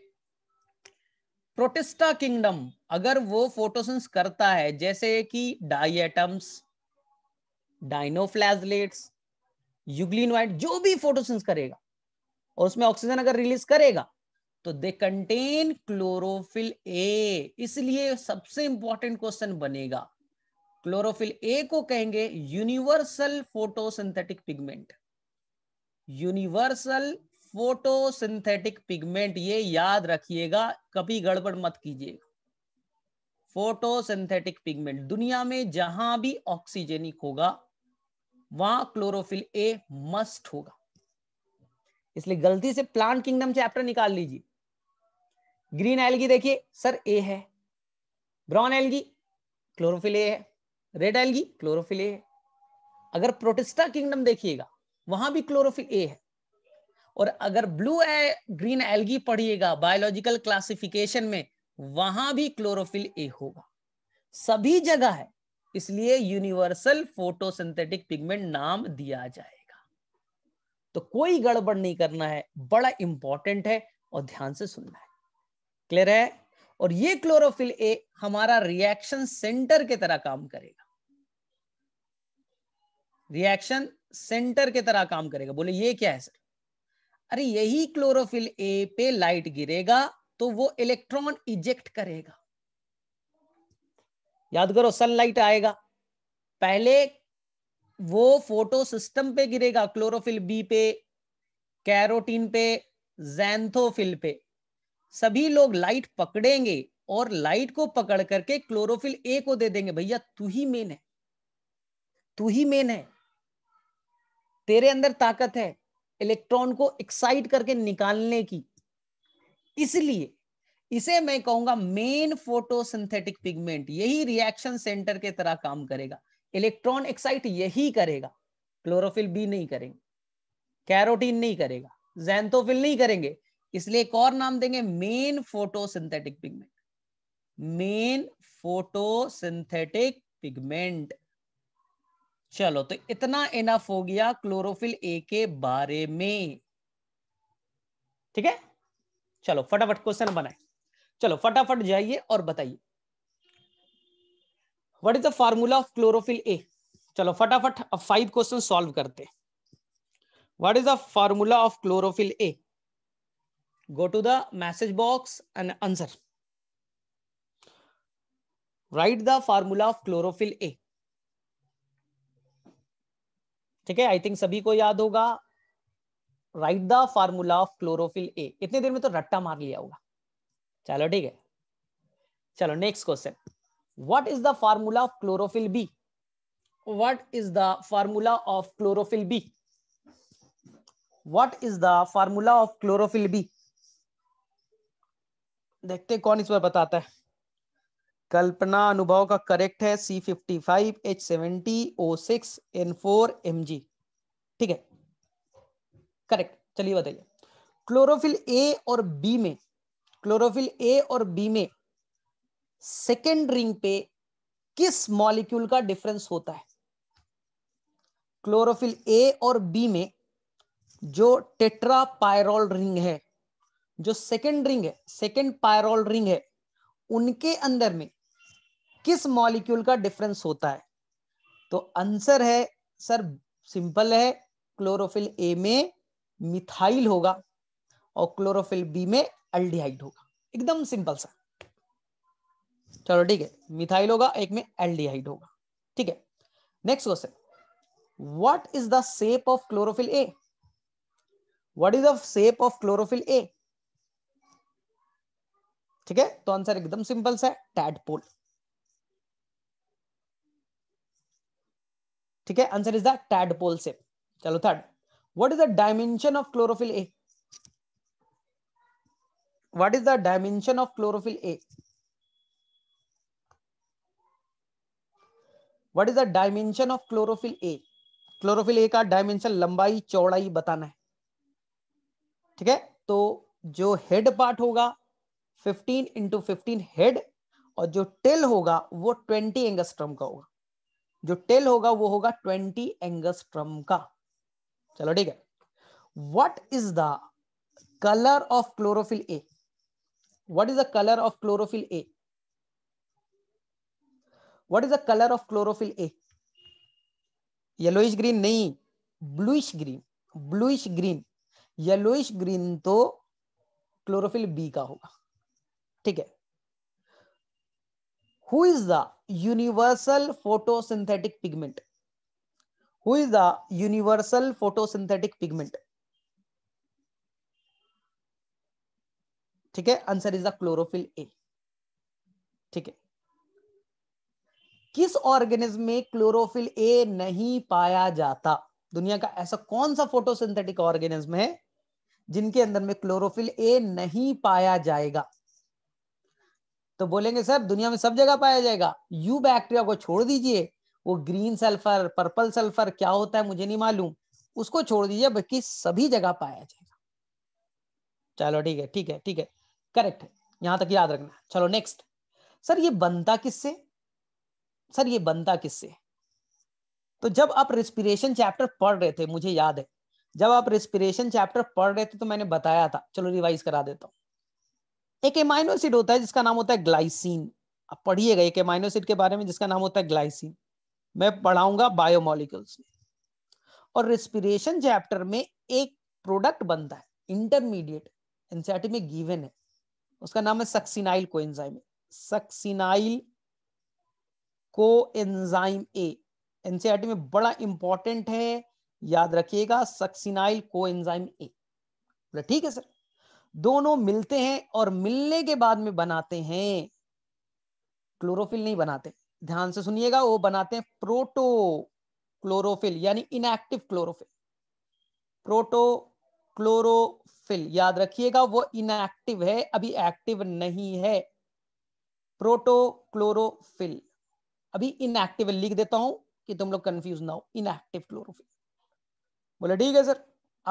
protista kingdom अगर वो फोटोसेंस करता है जैसे कि डाइएटम्स डाइनोफ्लैजलेट्स यूग्लिनोइड जो भी फोटोसेंस करेगा और उसमें ऑक्सीजन अगर रिलीज करेगा तो दे कंटेन क्लोरोफिल ए इसलिए सबसे इंपॉर्टेंट क्वेश्चन बनेगा क्लोरोफिल ए को कहेंगे universal photosynthetic pigment universal photosynthetic pigment ये याद रखिएगा कभी गड़बड़ मत कीजिएगा फोटोसिंथेटिक पिगमेंट दुनिया में जहां भी ऑक्सीजेनिक होगा वहां क्लोरोफिल ए मस्ट होगा इसलिए गलती से प्लांट किंगडम चैप्टर निकाल लीजिए ग्रीन एलगी देखिए सर ए है ब्राउन एलगी क्लोरोफिल ए है रेड एलगी क्लोरोफिल ए है अगर प्रोटिस्टा किंगडम देखिएगा वहां भी क्लोरोफिल ए है और अगर ब्लू ए, ग्रीन एल्गी पढ़िएगा बायोलॉजिकल क्लासिफिकेशन में वहां भी क्लोरोफिल ए होगा सभी जगह है इसलिए यूनिवर्सल फोटोसिंथेटिक पिगमेंट नाम दिया जाएगा तो कोई गड़बड़ नहीं करना है बड़ा इंपॉर्टेंट है और ध्यान से सुनना है क्लियर है और ये क्लोरोफिल ए हमारा रिएक्शन सेंटर की तरह काम करेगा रिएक्शन सेंटर की तरह काम करेगा बोले ये क्या है सर अरे यही क्लोरोफिल ए पे लाइट गिरेगा तो वो इलेक्ट्रॉन इजेक्ट करेगा याद करो सनलाइट आएगा पहले वो फोटो सिस्टम पे गिरेगा क्लोरोफिल बी पे कैरोटीन पे जैंथोफिल पे सभी लोग लाइट पकड़ेंगे और लाइट को पकड़ करके क्लोरोफिल ए को दे देंगे भैया तू ही मेन है तू ही मेन है तेरे अंदर ताकत है इलेक्ट्रॉन को एक्साइट करके निकालने की इसलिए इसे मैं कहूंगा मेन फोटोसिंथेटिक पिगमेंट यही रिएक्शन सेंटर के तरह काम करेगा इलेक्ट्रॉन एक्साइट यही करेगा क्लोरोफिल बी नहीं करेंगे कैरोटीन नहीं करेगा जैंथोफिल नहीं करेंगे इसलिए एक और नाम देंगे main photosynthetic pigment main photosynthetic pigment चलो तो इतना इनफ हो गया क्लोरोफिल ए के बारे में ठीक है चलो फटाफट क्वेश्चन बनाए चलो फटाफट जाइए और बताइए what is the formula of chlorophyll A चलो फटाफट अब फाइव क्वेश्चन सॉल्व करते what what is the formula of chlorophyll A go to the message box and answer write the formula of chlorophyll A ठीक है I think सभी को याद होगा write the formula of chlorophyll A इतने देर में तो रट्टा मार लिया होगा चलो ठीक है चलो next question what is the formula of chlorophyll B what is the formula of chlorophyll B what is the formula of chlorophyll B देखते कौन इस पर बताता है कल्पना अनुभव का करेक्ट है C fifty five H seventy O six N four M G ठीक है करेक्ट चलिए बताइए क्लोरोफिल ए और बी में क्लोरोफिल ए और बी में सेकेंड रिंग पे किस मॉलिक्यूल का डिफरेंस होता है क्लोरोफिल ए और बी में जो टेट्रापायरोल रिंग है जो सेकेंड रिंग है सेकेंड पायरोल रिंग है उनके अंदर में किस मॉलिक्यूल का डिफरेंस होता है तो आंसर है सर सिंपल है क्लोरोफिल ए में मिथाइल होगा और क्लोरोफिल बी में एल्डिहाइड होगा एकदम सिंपल सा चलो ठीक है मिथाइल होगा एक में एल्डिहाइड होगा ठीक है next question what is the shape of chlorophyll A what is the shape of chlorophyll A ठीक है तो आंसर एकदम सिंपल सा टैडपोल ठीक है आंसर इज द टैडपोल से चलो third what is the dimension of chlorophyll A what is the dimension of chlorophyll A what is the dimension of chlorophyll A chlorophyll A का dimension लंबाई चौड़ाई बताना है ठीक है तो जो हेड पार्ट होगा 15 इंटू फिफ्टीन हेड और जो टेल होगा वो 20 एंगस्ट्रम का होगा जो टेल होगा वो होगा ट्वेंटी एंगस्ट्रम का चलो ठीक है what is the colour of chlorophyll A what is the colour of chlorophyll A what is the colour of chlorophyll A yellowish green नहीं bluish green bluish green yellowish green तो chlorophyll B का होगा ठीक है who is the universal photosynthetic pigment who is the universal photosynthetic pigment ठीक है answer is the chlorophyll A ठीक है किस ऑर्गेनिज्म में क्लोरोफिल ए नहीं पाया जाता दुनिया का ऐसा कौन सा फोटोसिंथेटिक ऑर्गेनिज्म है जिनके अंदर में क्लोरोफिल ए नहीं पाया जाएगा तो बोलेंगे सर दुनिया में सब जगह पाया जाएगा यू बैक्टीरिया को छोड़ दीजिए वो ग्रीन सल्फर पर्पल सल्फर क्या होता है मुझे नहीं मालूम उसको छोड़ दीजिए बल्कि सभी जगह पाया जाएगा चलो ठीक है ठीक है ठीक है करेक्ट है यहां तक याद रखना चलो नेक्स्ट सर ये बनता किससे सर ये बनता किससे तो जब आप रेस्पिरेशन चैप्टर पढ़ रहे थे मुझे याद है जब आप रेस्पिरेशन चैप्टर पढ़ रहे थे तो मैंने बताया था चलो रिवाइज करा देता हूँ एक एमाइनो एसिड होता है जिसका नाम होता है ग्लाइसिन आप पढ़िएगा एक एमाइनो एसिड के बारे में जिसका नाम होता है ग्लाइसिन मैं पढ़ाऊंगा बायोमोलिकल्स में और रेस्पिरेशन चैप्टर में एक प्रोडक्ट बनता है इंटरमीडिएट एनसीआरटी में गिवन है उसका नाम है succinyl enzyme succinyl enzyme A NCERT में बड़ा इंपॉर्टेंट है याद रखिएगा सक्सिनाइल एंजाइम ए ठीक है सर दोनों मिलते हैं और मिलने के बाद में बनाते हैं क्लोरोफिल नहीं बनाते ध्यान से सुनिएगा वो बनाते हैं प्रोटो क्लोरोफिल यानी इनएक्टिव क्लोरोफिल प्रोटो क्लोरोफिल याद रखिएगा वो इनएक्टिव है अभी एक्टिव नहीं है प्रोटो क्लोरोफिल अभी इनएक्टिव लिख देता हूं कि तुम लोग कंफ्यूज ना हो इनएक्टिव क्लोरोफिल बोले ठीक है सर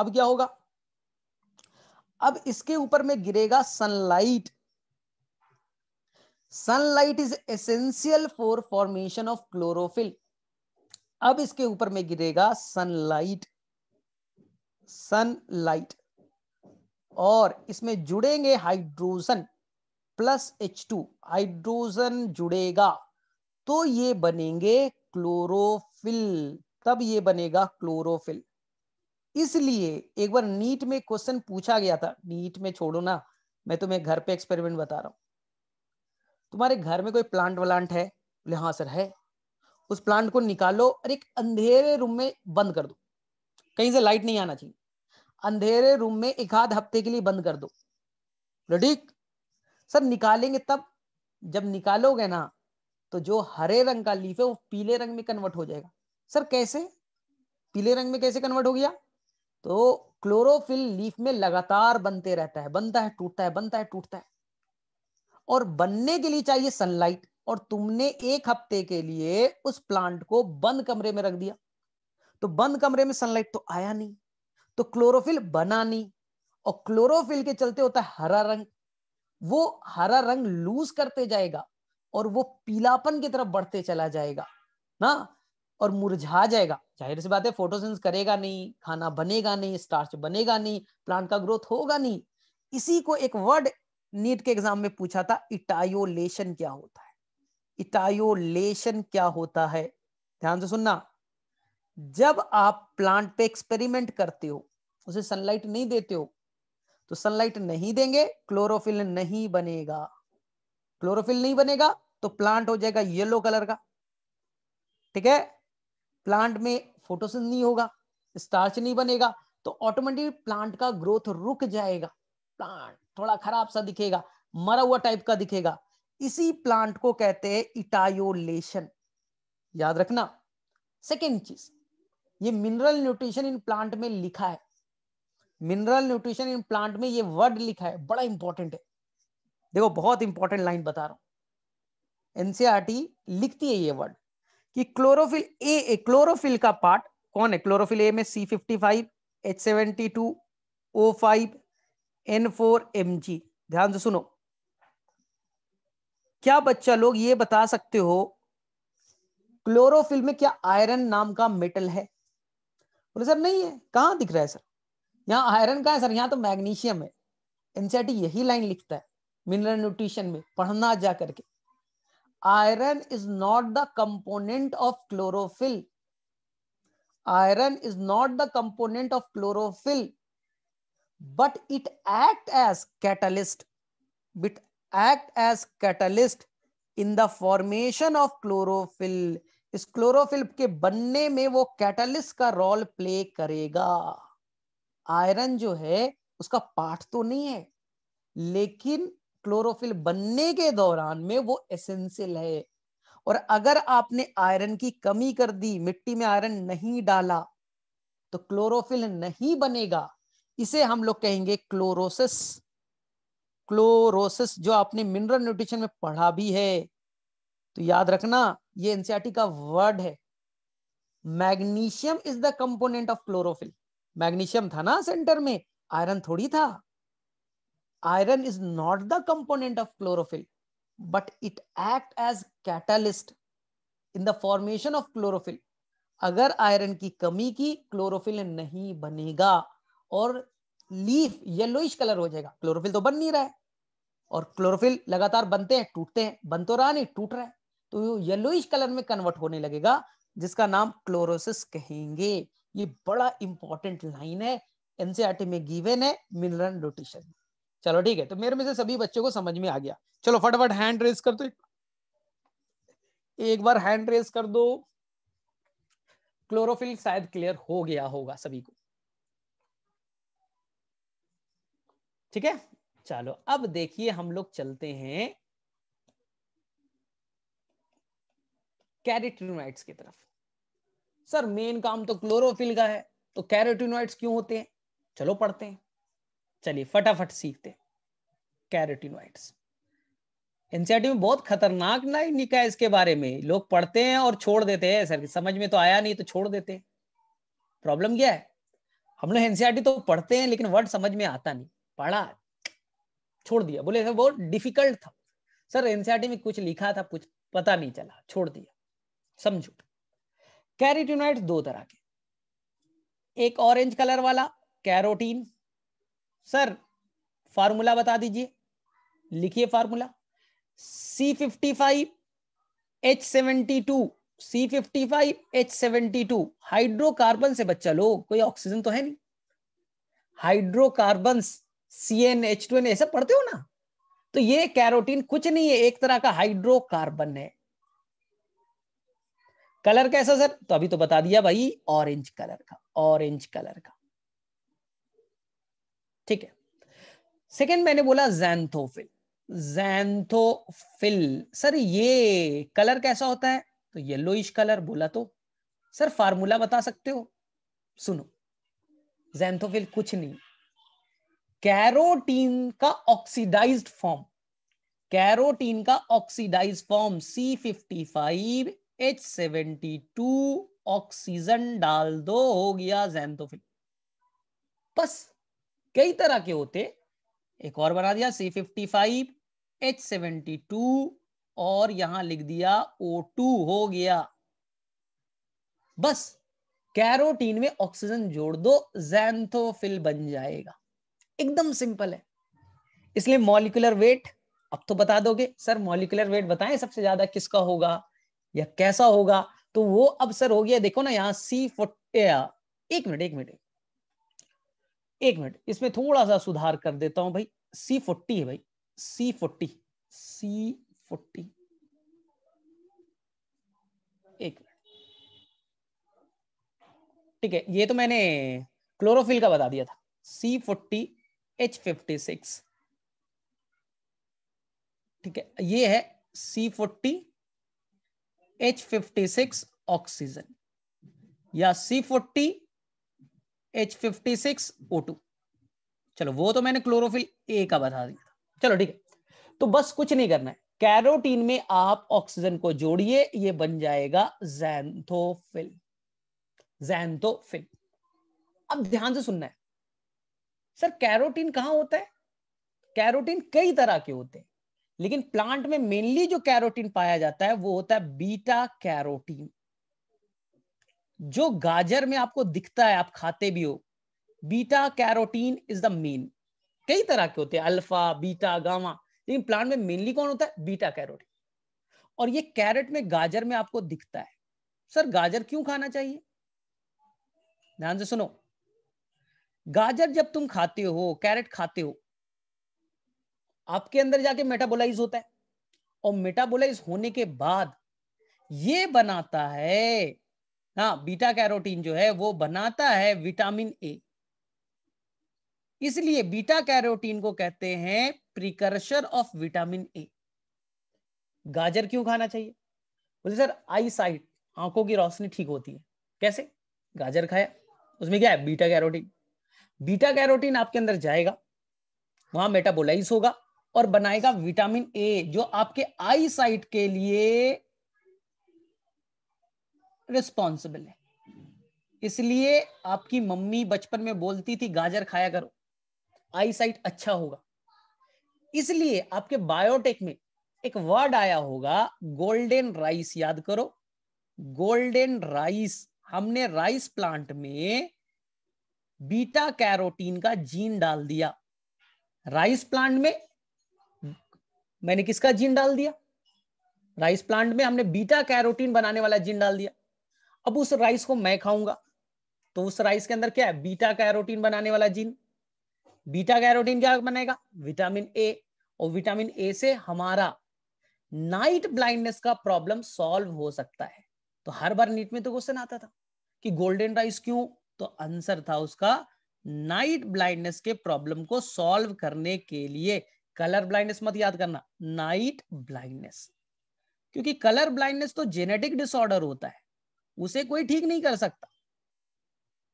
अब क्या होगा अब इसके ऊपर में गिरेगा sunlight sunlight is essential for formation of chlorophyll अब इसके ऊपर में गिरेगा सनलाइट सनलाइट और इसमें जुड़ेंगे hydrogen plus H two hydrogen जुड़ेगा तो ये बनेंगे क्लोरोफिल तब ये बनेगा क्लोरोफिल इसलिए एक बार नीट में क्वेश्चन पूछा गया था नीट में छोड़ो ना मैं तुम्हें घर पे एक्सपेरिमेंट बता रहा हूं तुम्हारे घर में कोई प्लांट व्लांट है बोले हाँ सर है उस प्लांट को निकालो और एक अंधेरे रूम में बंद कर दो कहीं से लाइट नहीं आना चाहिए अंधेरे रूम में एक आध हफ्ते के लिए बंद कर दो ठीक सर निकालेंगे तब जब निकालोगे ना तो जो हरे रंग का लीफ है वो पीले रंग में कन्वर्ट हो जाएगा सर कैसे पीले रंग में कैसे कन्वर्ट हो गया तो क्लोरोफिल लीफ में लगातार बनते रहता है बनता है टूटता है बनता है टूटता है और बनने के लिए चाहिए सनलाइट और तुमने एक हफ्ते के लिए उस प्लांट को बंद कमरे में रख दिया तो बंद कमरे में सनलाइट तो आया नहीं तो क्लोरोफिल बना नहीं और क्लोरोफिल के चलते होता है हरा रंग वो हरा रंग लूज करते जाएगा और वो पीलापन की तरफ बढ़ते चला जाएगा ना और मुरझा जाएगा जाहिर सी बात है फोटोसेंस करेगा नहीं खाना बनेगा नहीं स्टार्च बनेगा नहीं प्लांट का ग्रोथ होगा नहीं इसी को एक वर्ड नीट के एग्जाम में पूछा था इटायोलेशन क्या होता है इटायोलेशन क्या होता है ध्यान से सुनना जब आप प्लांट पे एक्सपेरिमेंट करते हो उसे सनलाइट नहीं देते हो तो सनलाइट नहीं देंगे क्लोरोफिल नहीं बनेगा क्लोरोफिल नहीं बनेगा तो प्लांट हो जाएगा येलो कलर का ठीक है प्लांट में फोटोसिंथ नहीं होगा स्टार्च नहीं बनेगा तो ऑटोमेटिक प्लांट का ग्रोथ रुक जाएगा प्लांट थोड़ा खराब सा दिखेगा मरा हुआ टाइप का दिखेगा इसी प्लांट को कहते हैं इटायोलेशन याद रखना सेकेंड चीज ये मिनरल न्यूट्रिशन इन प्लांट में लिखा है मिनरल न्यूट्रिशन इन प्लांट में ये वर्ड लिखा है बड़ा इंपॉर्टेंट है देखो बहुत इंपॉर्टेंट लाइन बता रहा हूं एनसीआरटी e लिखती है ये वर्ड कि क्लोरोफिल ए क्लोरोफिल का पार्ट कौन है क्लोरोफिल ए में C fifty five H seventy two O five N four M G ध्यान से सुनो क्या बच्चा लोग ये बता सकते हो क्लोरोफिल में क्या आयरन नाम का मेटल है बोले सर नहीं है कहां दिख रहा है सर यहाँ आयरन का है सर यहाँ तो मैग्नीशियम है एनसीआरटी e यही लाइन लिखता है मिनरल न्यूट्रिशन में पढ़ना जा करके iron is not the component of chlorophyll iron is not the component of chlorophyll but it act as catalyst but act as catalyst in the formation of chlorophyll इस chlorophyll के बनने में वो catalyst का रोल प्ले करेगा iron जो है उसका पार्ट तो नहीं है लेकिन क्लोरोफिल बनने के दौरान में वो एसेंशियल है और अगर आपने आयरन की कमी कर दी मिट्टी में आयरन नहीं डाला तो क्लोरोफिल नहीं बनेगा इसे हम लोग कहेंगे क्लोरोसिस क्लोरोसिस जो आपने मिनरल न्यूट्रिशन में पढ़ा भी है तो याद रखना ये एनसीआरटी का वर्ड है magnesium is the component of chlorophyll magnesium था ना सेंटर में आयरन थोड़ी था iron is not the component of chlorophyll but it act as catalyst in the formation of chlorophyll अगर आयरन की कमी की क्लोरोफिल नहीं बनेगा और लीफ येलोइश कलर हो जाएगा क्लोरोफिल तो बन नहीं रहा है और क्लोरोफिल लगातार बनते हैं टूटते हैं बन तो रहा नहीं टूट रहा है तो येलोइश कलर में कन्वर्ट होने लगेगा जिसका नाम क्लोरोसिस कहेंगे ये बड़ा इंपॉर्टेंट लाइन है एनसीआरटी e में गिवन है मिनरल न्यूट्रिशन चलो ठीक है तो मेरे में से सभी बच्चों को समझ में आ गया चलो फटाफट हैंड रेस कर दो एक बार हैंड रेस कर दो क्लोरोफिल शायद क्लियर हो गया होगा सभी को ठीक है चलो अब देखिए हम लोग चलते हैं कैरेटिनोइड्स की तरफ सर मेन काम तो क्लोरोफिल का है तो कैरेटिनोइड्स क्यों होते हैं चलो पढ़ते हैं चलिए फटाफट सीखते कैरेटिनोइड्स एनसीआरटी में बहुत खतरनाक ना निका है इसके बारे में लोग पढ़ते हैं और छोड़ देते हैं सर समझ में तो आया नहीं तो छोड़ देते हैं प्रॉब्लम क्या है हम लोग एनसीआरटी तो पढ़ते हैं लेकिन वर्ड समझ में आता नहीं पढ़ा छोड़ दिया बोले सर बहुत डिफिकल्ट था सर एनसीआरटी में कुछ लिखा था कुछ पता नहीं चला छोड़ दिया समझो कैरेटिनोइड दो तरह के एक ऑरेंज कलर वाला कैरोटीन सर फार्मूला बता दीजिए लिखिए formula C fifty five H seventy two C fifty five H seventy two hydrocarbon से बच्चा लो कोई ऑक्सीजन तो है नहीं hydrocarbon C N H two N ऐसा पढ़ते हो ना तो ये कैरोटीन कुछ नहीं है एक तरह का हाइड्रोकार्बन है कलर कैसा सर तो अभी तो बता दिया भाई ऑरेंज कलर का ऑरेंज कलर का ठीक है सेकेंड मैंने बोला जैंथोफिल जैंथोफिल सर ये कलर कैसा होता है तो येलोइश कलर बोला तो सर फार्मूला बता सकते हो सुनो जैंथोफिल कुछ नहीं कैरोटीन का ऑक्सीडाइज्ड फॉर्म कैरोटीन का oxidise form C fifty five H seventy two oxygen डाल दो हो गया जैंथोफिल बस कई तरह के होते एक और बना दिया C fifty five H seventy two और यहां लिख दिया ओ टू हो गया बस कैरोटीन में ऑक्सीजन जोड़ दो जैंथोफिल बन जाएगा एकदम सिंपल है इसलिए मॉलिकुलर वेट अब तो बता दोगे सर मॉलिकुलर वेट बताएं सबसे ज्यादा किसका होगा या कैसा होगा तो वो अब सर हो गया देखो ना यहाँ सी फोर्टी एक मिनट एक मिनट एक मिनट इसमें थोड़ा सा सुधार कर देता हूं भाई सी फोर्टी है भाई सी फोर्टी सी फोर्टी एक मिनट ठीक है ये तो मैंने क्लोरोफिल का बता दिया था C forty H fifty six ठीक है ये है C forty H fifty six oxygen या C forty H fifty six O two चलो वो तो मैंने क्लोरोफिल ए का बता दिया चलो ठीक है तो बस कुछ नहीं करना है कैरोटीन में आप ऑक्सीजन को जोड़िए ये बन जाएगा जैंथोफिल जैंथोफिल अब ध्यान से सुनना है सर कैरोटीन कहां होता है कैरोटीन कई तरह के होते हैं लेकिन प्लांट में मेनली जो कैरोटीन पाया जाता है वो होता है बीटा कैरोटीन जो गाजर में आपको दिखता है आप खाते भी हो beta carotene is the main कई तरह के होते हैं अल्फा बीटा गामा लेकिन प्लांट में मेनली कौन होता है बीटा कैरोटीन और ये कैरेट में गाजर में आपको दिखता है सर गाजर क्यों खाना चाहिए ध्यान से सुनो गाजर जब तुम खाते हो कैरेट खाते हो आपके अंदर जाके मेटाबोलाइज होता है और मेटाबोलाइज होने के बाद ये बनाता है हाँ बीटा कैरोटीन जो है वो बनाता है विटामिन ए इसलिए बीटा कैरोटीन को कहते हैं प्रिकर्शर ऑफ विटामिन ए गाजर क्यों खाना चाहिए बोले सर आई साइट आंखों की रोशनी ठीक होती है कैसे गाजर खाया उसमें क्या है बीटा कैरोटीन बीटा कैरोटीन आपके अंदर जाएगा वहां मेटाबोलाइज होगा और बनाएगा विटामिन ए जो आपके आई साइट के लिए रिस्पॉन्सिबल है इसलिए आपकी मम्मी बचपन में बोलती थी गाजर खाया करो आई साइट अच्छा होगा इसलिए आपके बायोटेक में एक वर्ड आया होगा गोल्डन राइस याद करो गोल्डन राइस हमने राइस प्लांट में बीटा कैरोटीन का जीन डाल दिया राइस प्लांट में मैंने किसका जीन डाल दिया राइस प्लांट में हमने बीटा कैरोटीन बनाने वाला जीन डाल दिया अब उस राइस को मैं खाऊंगा तो उस राइस के अंदर क्या है बीटा कैरोटीन बनाने वाला जीन बीटा कैरोटीन क्या बनेगा विटामिन ए और विटामिन ए से हमारा नाइट ब्लाइंडनेस का प्रॉब्लम सॉल्व हो सकता है तो हर बार नीट में तो क्वेश्चन आता था कि गोल्डन राइस क्यों तो आंसर था उसका नाइट ब्लाइंडनेस के प्रॉब्लम को सॉल्व करने के लिए कलर ब्लाइंडनेस मत याद करना नाइट ब्लाइंडनेस क्योंकि कलर ब्लाइंडनेस तो जेनेटिक डिसऑर्डर होता है उसे कोई ठीक नहीं कर सकता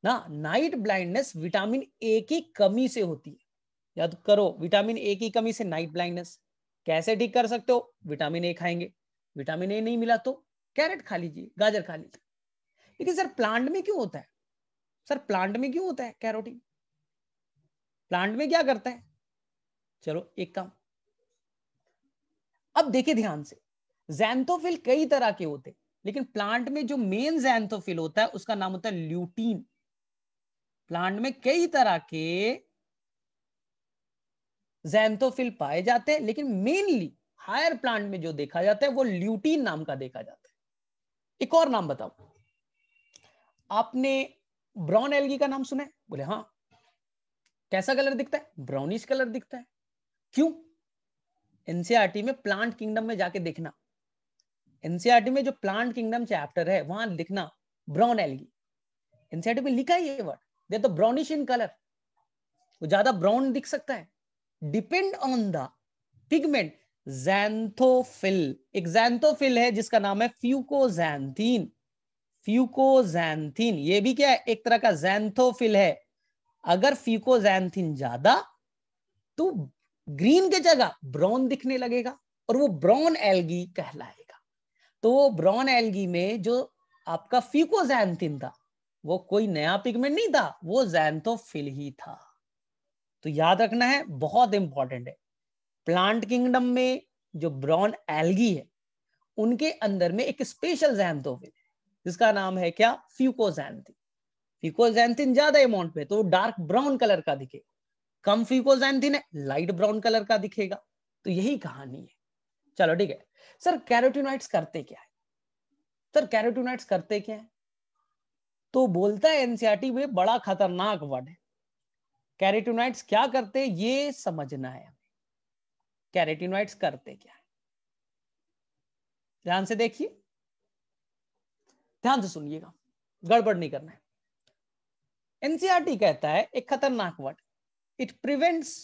ना नाइट ब्लाइंडनेस विटामिन ए की कमी से होती है याद करो विटामिन ए की कमी से नाइट ब्लाइंडनेस कैसे ठीक कर सकते हो विटामिन ए खाएंगे विटामिन ए नहीं मिला तो कैरेट खा लीजिए गाजर खा लीजिए लेकिन सर प्लांट में क्यों होता है सर प्लांट में क्यों होता है कैरोटीन प्लांट में क्या करता है चलो एक काम अब देखिए ध्यान से जैंथोफिल कई तरह के होते लेकिन प्लांट में जो मेन जैंथोफिल होता है उसका नाम होता है ल्यूटीन प्लांट में कई तरह के जैंथोफिल पाए जाते हैं लेकिन मेनली हायर प्लांट में जो देखा जाता है वो ल्यूटीन नाम का देखा जाता है एक और नाम बताओ आपने ब्राउन एलगी का नाम सुना है बोले हाँ कैसा कलर दिखता है ब्राउनिश कलर दिखता है क्यों एनसीआरटी e में प्लांट किंगडम में जाके देखना एनसीआरटी में जो प्लांट किंगडम चैप्टर है वहां लिखना ब्राउन एलगी एनसीआरटी में लिखा ही ये वर्ड दे तो ब्राउनिश इन कलर वो ज्यादा ब्राउन दिख सकता है depend on the pigment xanthophyll एक जैंथोफिल है जिसका नाम है फ्यूकोजैंथीन फ्यूकोजैंथीन ये भी क्या है एक तरह का जैंथोफिल है अगर फ्यूकोजैंथीन ज्यादा तो ग्रीन के जगह ब्राउन दिखने लगेगा और वो ब्राउन एलगी कहलाए तो ब्राउन एल्गी में जो आपका फ्यूकोजैंथिन था वो कोई नया पिगमेंट नहीं था वो जैंथोफिल ही था तो याद रखना है बहुत इंपॉर्टेंट है प्लांट किंगडम में जो ब्राउन एल्गी है उनके अंदर में एक स्पेशल जैंथोफिल है जिसका नाम है क्या फ्यूकोजैंथिन फ्यूकोजैंथिन ज्यादा अमाउंट में तो डार्क ब्राउन कलर का दिखेगा कम फ्यूकोजैंथिन है लाइट ब्राउन कलर का दिखेगा तो यही कहानी है चलो ठीक है सर कैरोटीनॉइड्स करते क्या है सर कैरोटीनॉइड्स करते क्या है तो बोलता है एनसीआरटी में बड़ा खतरनाक वर्ड है कैरेटिनॉइड्स क्या करते हैं ये समझना है हमें कैरेटिनॉइड्स करते क्या है ध्यान से देखिए ध्यान से सुनिएगा गड़बड़ नहीं करना है एनसीआरटी कहता है एक खतरनाक word it prevents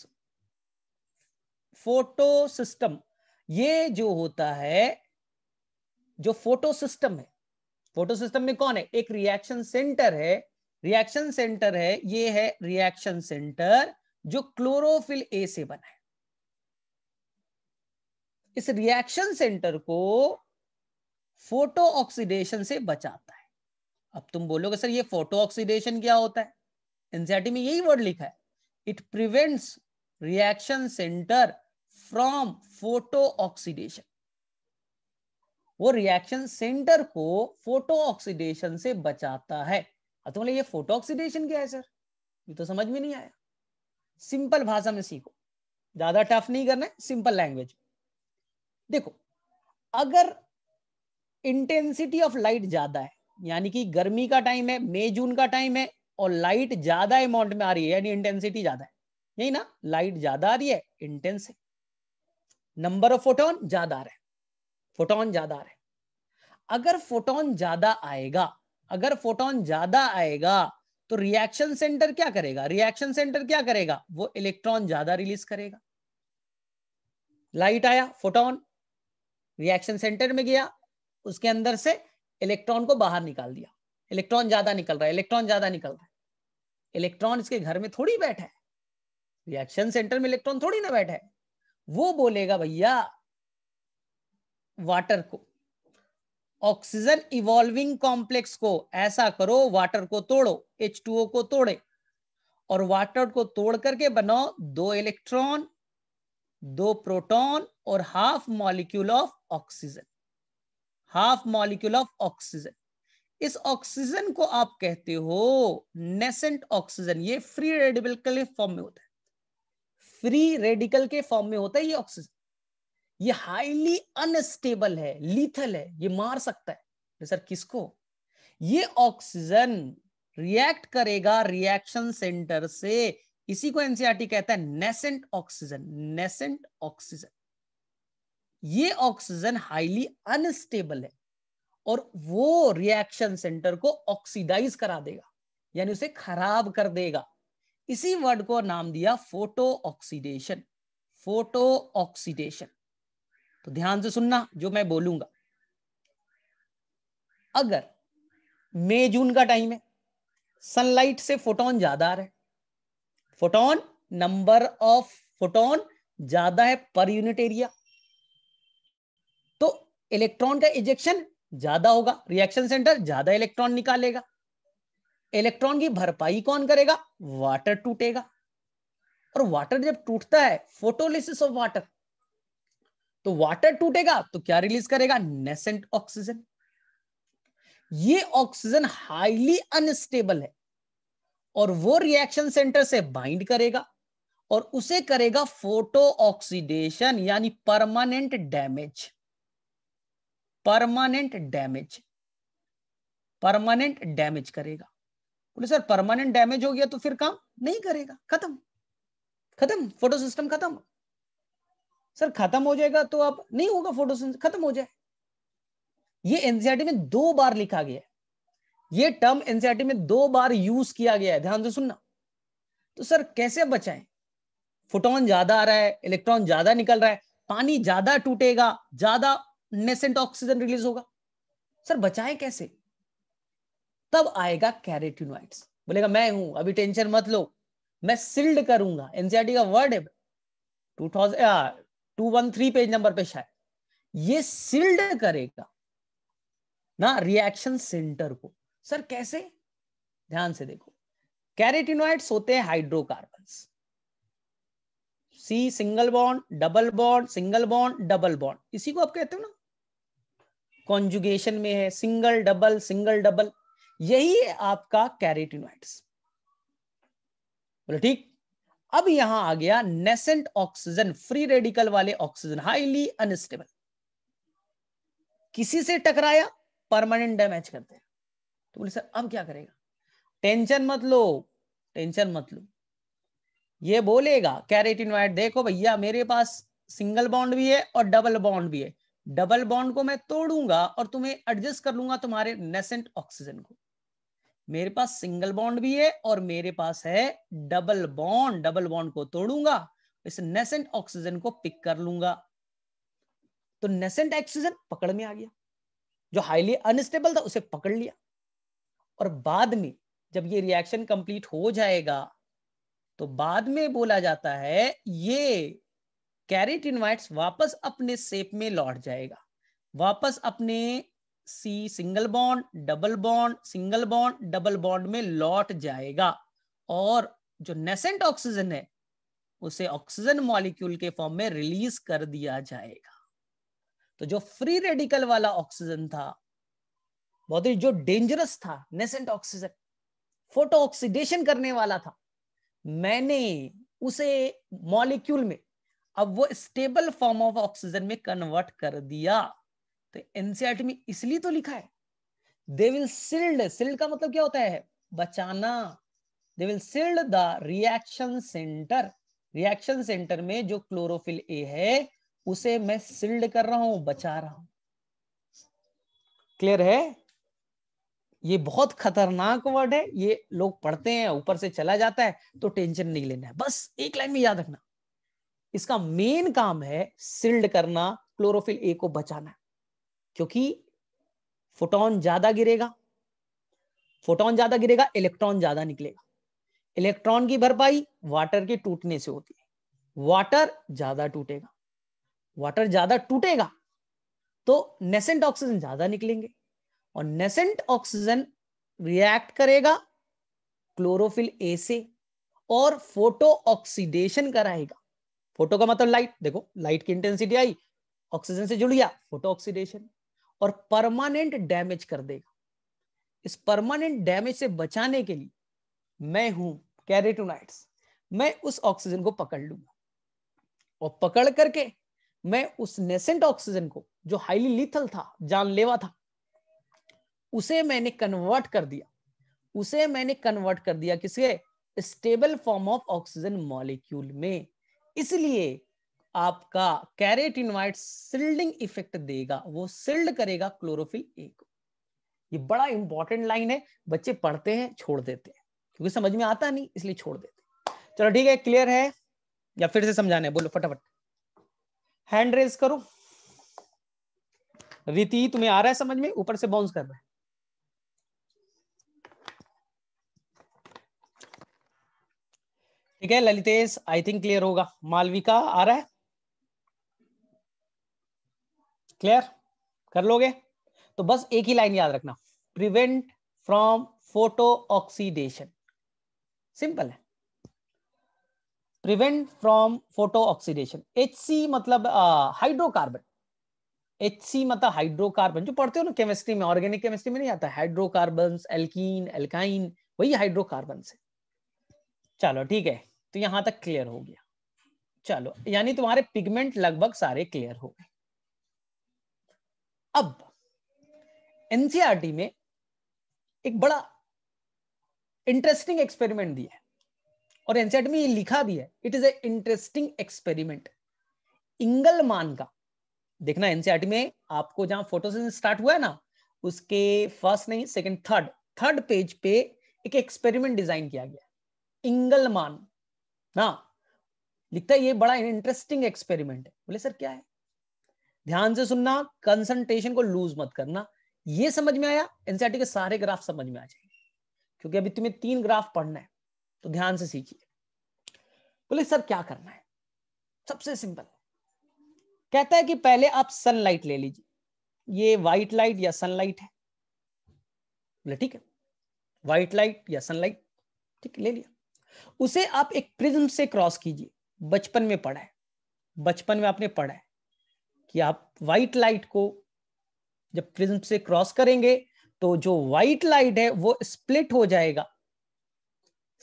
photosystem ये जो होता है जो फोटो सिस्टम है फोटो सिस्टम में कौन है एक रिएक्शन सेंटर है रिएक्शन सेंटर है ये है रिएक्शन सेंटर जो क्लोरोफिल ए से बना है इस रिएक्शन सेंटर को फोटो ऑक्सीडेशन से बचाता है अब तुम बोलोगे सर ये फोटो ऑक्सीडेशन क्या होता है एनसीआरटी e में यही वर्ड लिखा है it prevents reaction centre from photooxidation वो रिएक्शन सेंटर को फोटो ऑक्सीडेशन से बचाता है तो ये फोटो ऑक्सीडेशन क्या है सर ये तो समझ में नहीं आया सिंपल भाषा में सीखो ज्यादा टफ नहीं करना है सिंपल लैंग्वेज देखो अगर इंटेंसिटी ऑफ लाइट ज्यादा है यानी कि गर्मी का टाइम है मई जून का टाइम है और लाइट ज्यादा अमाउंट में आ रही है यानी इंटेंसिटी ज्यादा है यही ना लाइट ज्यादा आ रही है इंटेंस है नंबर ऑफ फोटोन ज्यादा आ है फोटोन ज्यादा आ है अगर फोटोन ज्यादा आएगा अगर फोटोन ज्यादा आएगा तो रिएक्शन सेंटर क्या करेगा रिएक्शन सेंटर क्या करेगा वो इलेक्ट्रॉन ज्यादा रिलीज करेगा लाइट आया फोटोन रिएक्शन सेंटर में गया उसके अंदर से इलेक्ट्रॉन को बाहर निकाल दिया इलेक्ट्रॉन ज्यादा निकल रहा है इलेक्ट्रॉन ज्यादा निकल रहा है इलेक्ट्रॉन इसके घर में थोड़ी बैठा है रिएक्शन सेंटर में इलेक्ट्रॉन थोड़ी ना बैठा है वो बोलेगा भैया वाटर को ऑक्सीजन इवॉल्विंग कॉम्प्लेक्स को ऐसा करो वाटर को तोड़ो H2O को तोड़े और वाटर को तोड़ करके बनाओ दो इलेक्ट्रॉन दो प्रोटॉन और half molecule of oxygen half molecule of oxygen इस ऑक्सीजन को आप कहते हो नेसेंट ऑक्सीजन ये फ्री रेडिकल फॉर्म में होता है फ्री रेडिकल के फॉर्म में होता है ये ऑक्सीजन ये हाईली अनस्टेबल है लीथल है ये मार सकता है तो सर किसको ये ऑक्सीजन रिएक्ट करेगा रिएक्शन सेंटर से इसी को एनसीआरटी कहता है नेसेंट ऑक्सीजन नेसेंट ऑक्सीजन ये ऑक्सीजन हाईली अनस्टेबल है और वो रिएक्शन सेंटर को ऑक्सीडाइज करा देगा यानी उसे खराब कर देगा इसी वर्ड को नाम दिया फोटो ऑक्सीडेशन फोटो ऑक्सीडेशन तो ध्यान से सुनना जो मैं बोलूंगा अगर मई जून का टाइम है सनलाइट से फोटोन ज्यादा आ रहा है फोटोन नंबर ऑफ फोटोन ज्यादा है पर यूनिट एरिया तो इलेक्ट्रॉन का इजेक्शन ज्यादा होगा रिएक्शन सेंटर ज्यादा इलेक्ट्रॉन निकालेगा इलेक्ट्रॉन की भरपाई कौन करेगा वाटर टूटेगा और वाटर जब टूटता है फोटोलिसिस ऑफ वाटर तो वाटर टूटेगा तो क्या रिलीज करेगा नेसेंट ऑक्सीजन ये ऑक्सीजन हाईली अनस्टेबल है और वो रिएक्शन सेंटर से बाइंड करेगा और उसे करेगा फोटो ऑक्सीडेशन यानी permanent damage permanent damage permanent damage करेगा बोले सर परमानेंट डैमेज हो गया तो फिर काम नहीं करेगा खत्म खत्म फोटो सिस्टम खत्म सर खत्म हो जाएगा तो अब नहीं होगा फोटो खत्म हो जाए ये एनसीआरटी में दो बार लिखा गया है ये टर्म एनसीआरटी में दो बार यूज किया गया है ध्यान से सुनना तो सर कैसे बचाएं फोटोन ज्यादा आ रहा है इलेक्ट्रॉन ज्यादा निकल रहा है पानी ज्यादा टूटेगा ज्यादा नेसेंट ऑक्सीजन रिलीज होगा सर बचाए कैसे तब आएगा कैरेटिनोइड्स बोलेगा मैं हूं अभी टेंशन मत लो मैं सिल्ड करूंगा एनसीआरटी e का वर्ड है two thousand two one three page number पे शायद ये सिल्ड करेगा ना रिएक्शन सेंटर को सर कैसे ध्यान से देखो कैरेटिनोइड्स होते हैं hydrocarbon C single bond double bond single bond double bond इसी को आप कहते हो ना कॉन्जुगेशन में है सिंगल डबल सिंगल डबल यही है आपका कैरेटिनोइड्स बोले ठीक अब यहां आ गया नेसेंट ऑक्सीजन फ्री रेडिकल वाले ऑक्सीजन हाईली अनस्टेबल किसी से टकराया परमानेंट डैमेज करते हैं तो बोले सर अब क्या करेगा टेंशन मत लो टेंशन मत लो ये बोलेगा कैरेटिनोइड देखो भैया मेरे पास सिंगल बॉन्ड भी है और डबल बॉन्ड भी है डबल बॉन्ड को मैं तोड़ूंगा और तुम्हें एडजस्ट कर लूंगा तुम्हारे नेसेंट ऑक्सीजन को मेरे पास सिंगल बॉन्ड भी है और मेरे पास है डबल बॉन्ड डबल बॉन्ड को तोड़ूंगा इस नेसेंट ऑक्सीजन को पिक कर लूंगा तो नेसेंट ऑक्सीजन पकड़ में आ गया जो हाईली अनस्टेबल था उसे पकड़ लिया और बाद में जब ये रिएक्शन कंप्लीट हो जाएगा तो बाद में बोला जाता है ये कैरेटिन वापस अपने सेप में लौट जाएगा वापस अपने C single bond double bond single bond double bond में लौट जाएगा और जो नेसेंट ऑक्सीजन है उसे ऑक्सीजन मॉलिक्यूल के फॉर्म में रिलीज कर दिया जाएगा तो जो फ्री रेडिकल वाला ऑक्सीजन था बहुत ही जो डेंजरस था नेसेंट ऑक्सीजन फोटो ऑक्सीडेशन करने वाला था मैंने उसे मॉलिक्यूल में अब वो स्टेबल फॉर्म ऑफ ऑक्सीजन में कन्वर्ट कर दिया तो एनसीआरटी e में इसलिए तो लिखा है दे विल सिल्ड सिल्ड का मतलब क्या होता है बचाना they will shield the reaction centre reaction centre में जो क्लोरोफिल ए है उसे मैं सिल्ड कर रहा हूं बचा रहा हूं क्लियर है ये बहुत खतरनाक वर्ड है ये लोग पढ़ते हैं ऊपर से चला जाता है तो टेंशन नहीं लेना है बस एक लाइन में याद रखना इसका मेन काम है सिल्ड करना क्लोरोफिल ए को बचाना क्योंकि फोटोन ज्यादा गिरेगा फोटोन ज्यादा गिरेगा इलेक्ट्रॉन ज्यादा निकलेगा इलेक्ट्रॉन की भरपाई वाटर के टूटने से होती है वाटर ज्यादा टूटेगा वाटर ज्यादा टूटेगा तो नेसेंट ऑक्सीजन ज्यादा निकलेंगे और नेसेंट ऑक्सीजन रिएक्ट करेगा क्लोरोफिल ए से और फोटो ऑक्सीडेशन कराएगा फोटो का मतलब लाइट देखो लाइट की इंटेंसिटी आई ऑक्सीजन से जुड़ गया फोटो ऑक्सीडेशन और परमानेंट डैमेज कर देगा इस परमानेंट डैमेज से बचाने के लिए मैं हूं कैरेटोनाइट्स मैं उस ऑक्सीजन को पकड़ लूंगा और पकड़ करके मैं उस नेसेंट ऑक्सीजन को जो हाईली लिथल था जानलेवा था उसे मैंने कन्वर्ट कर दिया उसे मैंने कन्वर्ट कर दिया किसके stable form of oxygen molecule में इसलिए आपका कैरेटिनवाइट सिल्डिंग इफेक्ट देगा वो सिल्ड करेगा क्लोरोफिल ए को ये बड़ा इंपॉर्टेंट लाइन है बच्चे पढ़ते हैं छोड़ देते हैं क्योंकि समझ में आता नहीं इसलिए छोड़ देते चलो ठीक है क्लियर है या फिर से समझाने बोलो फटाफट हैंड रेस करो रीति तुम्हें आ रहा है समझ में ऊपर से बाउंस कर रहा है ठीक है ललितेश आई थिंक क्लियर होगा मालविका आ रहा है क्लियर कर लोगे तो बस एक ही लाइन याद रखना prevent from photooxidation simple है prevent from photooxidation H मतलब हाइड्रोकार्बन एच मतलब हाइड्रोकार्बन जो पढ़ते हो ना केमिस्ट्री में ऑर्गेनिक केमिस्ट्री में नहीं आता हाइड्रोकार्बन एल्कीन एल्काइन वही हाइड्रोकार्बन से चलो ठीक है तो यहां तक क्लियर हो गया चलो यानी तुम्हारे पिगमेंट लगभग सारे क्लियर हो गए अब एनसीआरटी e में एक बड़ा इंटरेस्टिंग एक्सपेरिमेंट दिया है और एनसीआरटी e में लिखा भी है it is a interesting experiment Engelmann का देखना एनसीआरटी e में आपको जहां फोटो स्टार्ट हुआ है ना उसके फर्स्ट नहीं सेकंड थर्ड थर्ड पेज पे एक एक्सपेरिमेंट डिजाइन किया गया इंगलमान ना लिखता है ये बड़ा इंटरेस्टिंग एक्सपेरिमेंट है बोले सर क्या है ध्यान से सुनना कंसंट्रेशन को लूज मत करना ये समझ में आया एनसीआरटी के सारे ग्राफ समझ में आ जाएंगे क्योंकि अभी तुम्हें तीन ग्राफ पढ़ना है तो ध्यान से सीखिए बोले सर क्या करना है सबसे सिंपल कहता है कि पहले आप सनलाइट ले लीजिए ये व्हाइट लाइट या सनलाइट है बोले ठीक है व्हाइट लाइट या सनलाइट ठीक ले लिया उसे आप एक प्रिज्म से क्रॉस कीजिए बचपन में पढ़ा है बचपन में आपने पढ़ा है कि आप व्हाइट लाइट को जब प्रिज्म से क्रॉस करेंगे तो जो व्हाइट लाइट है वो स्प्लिट हो जाएगा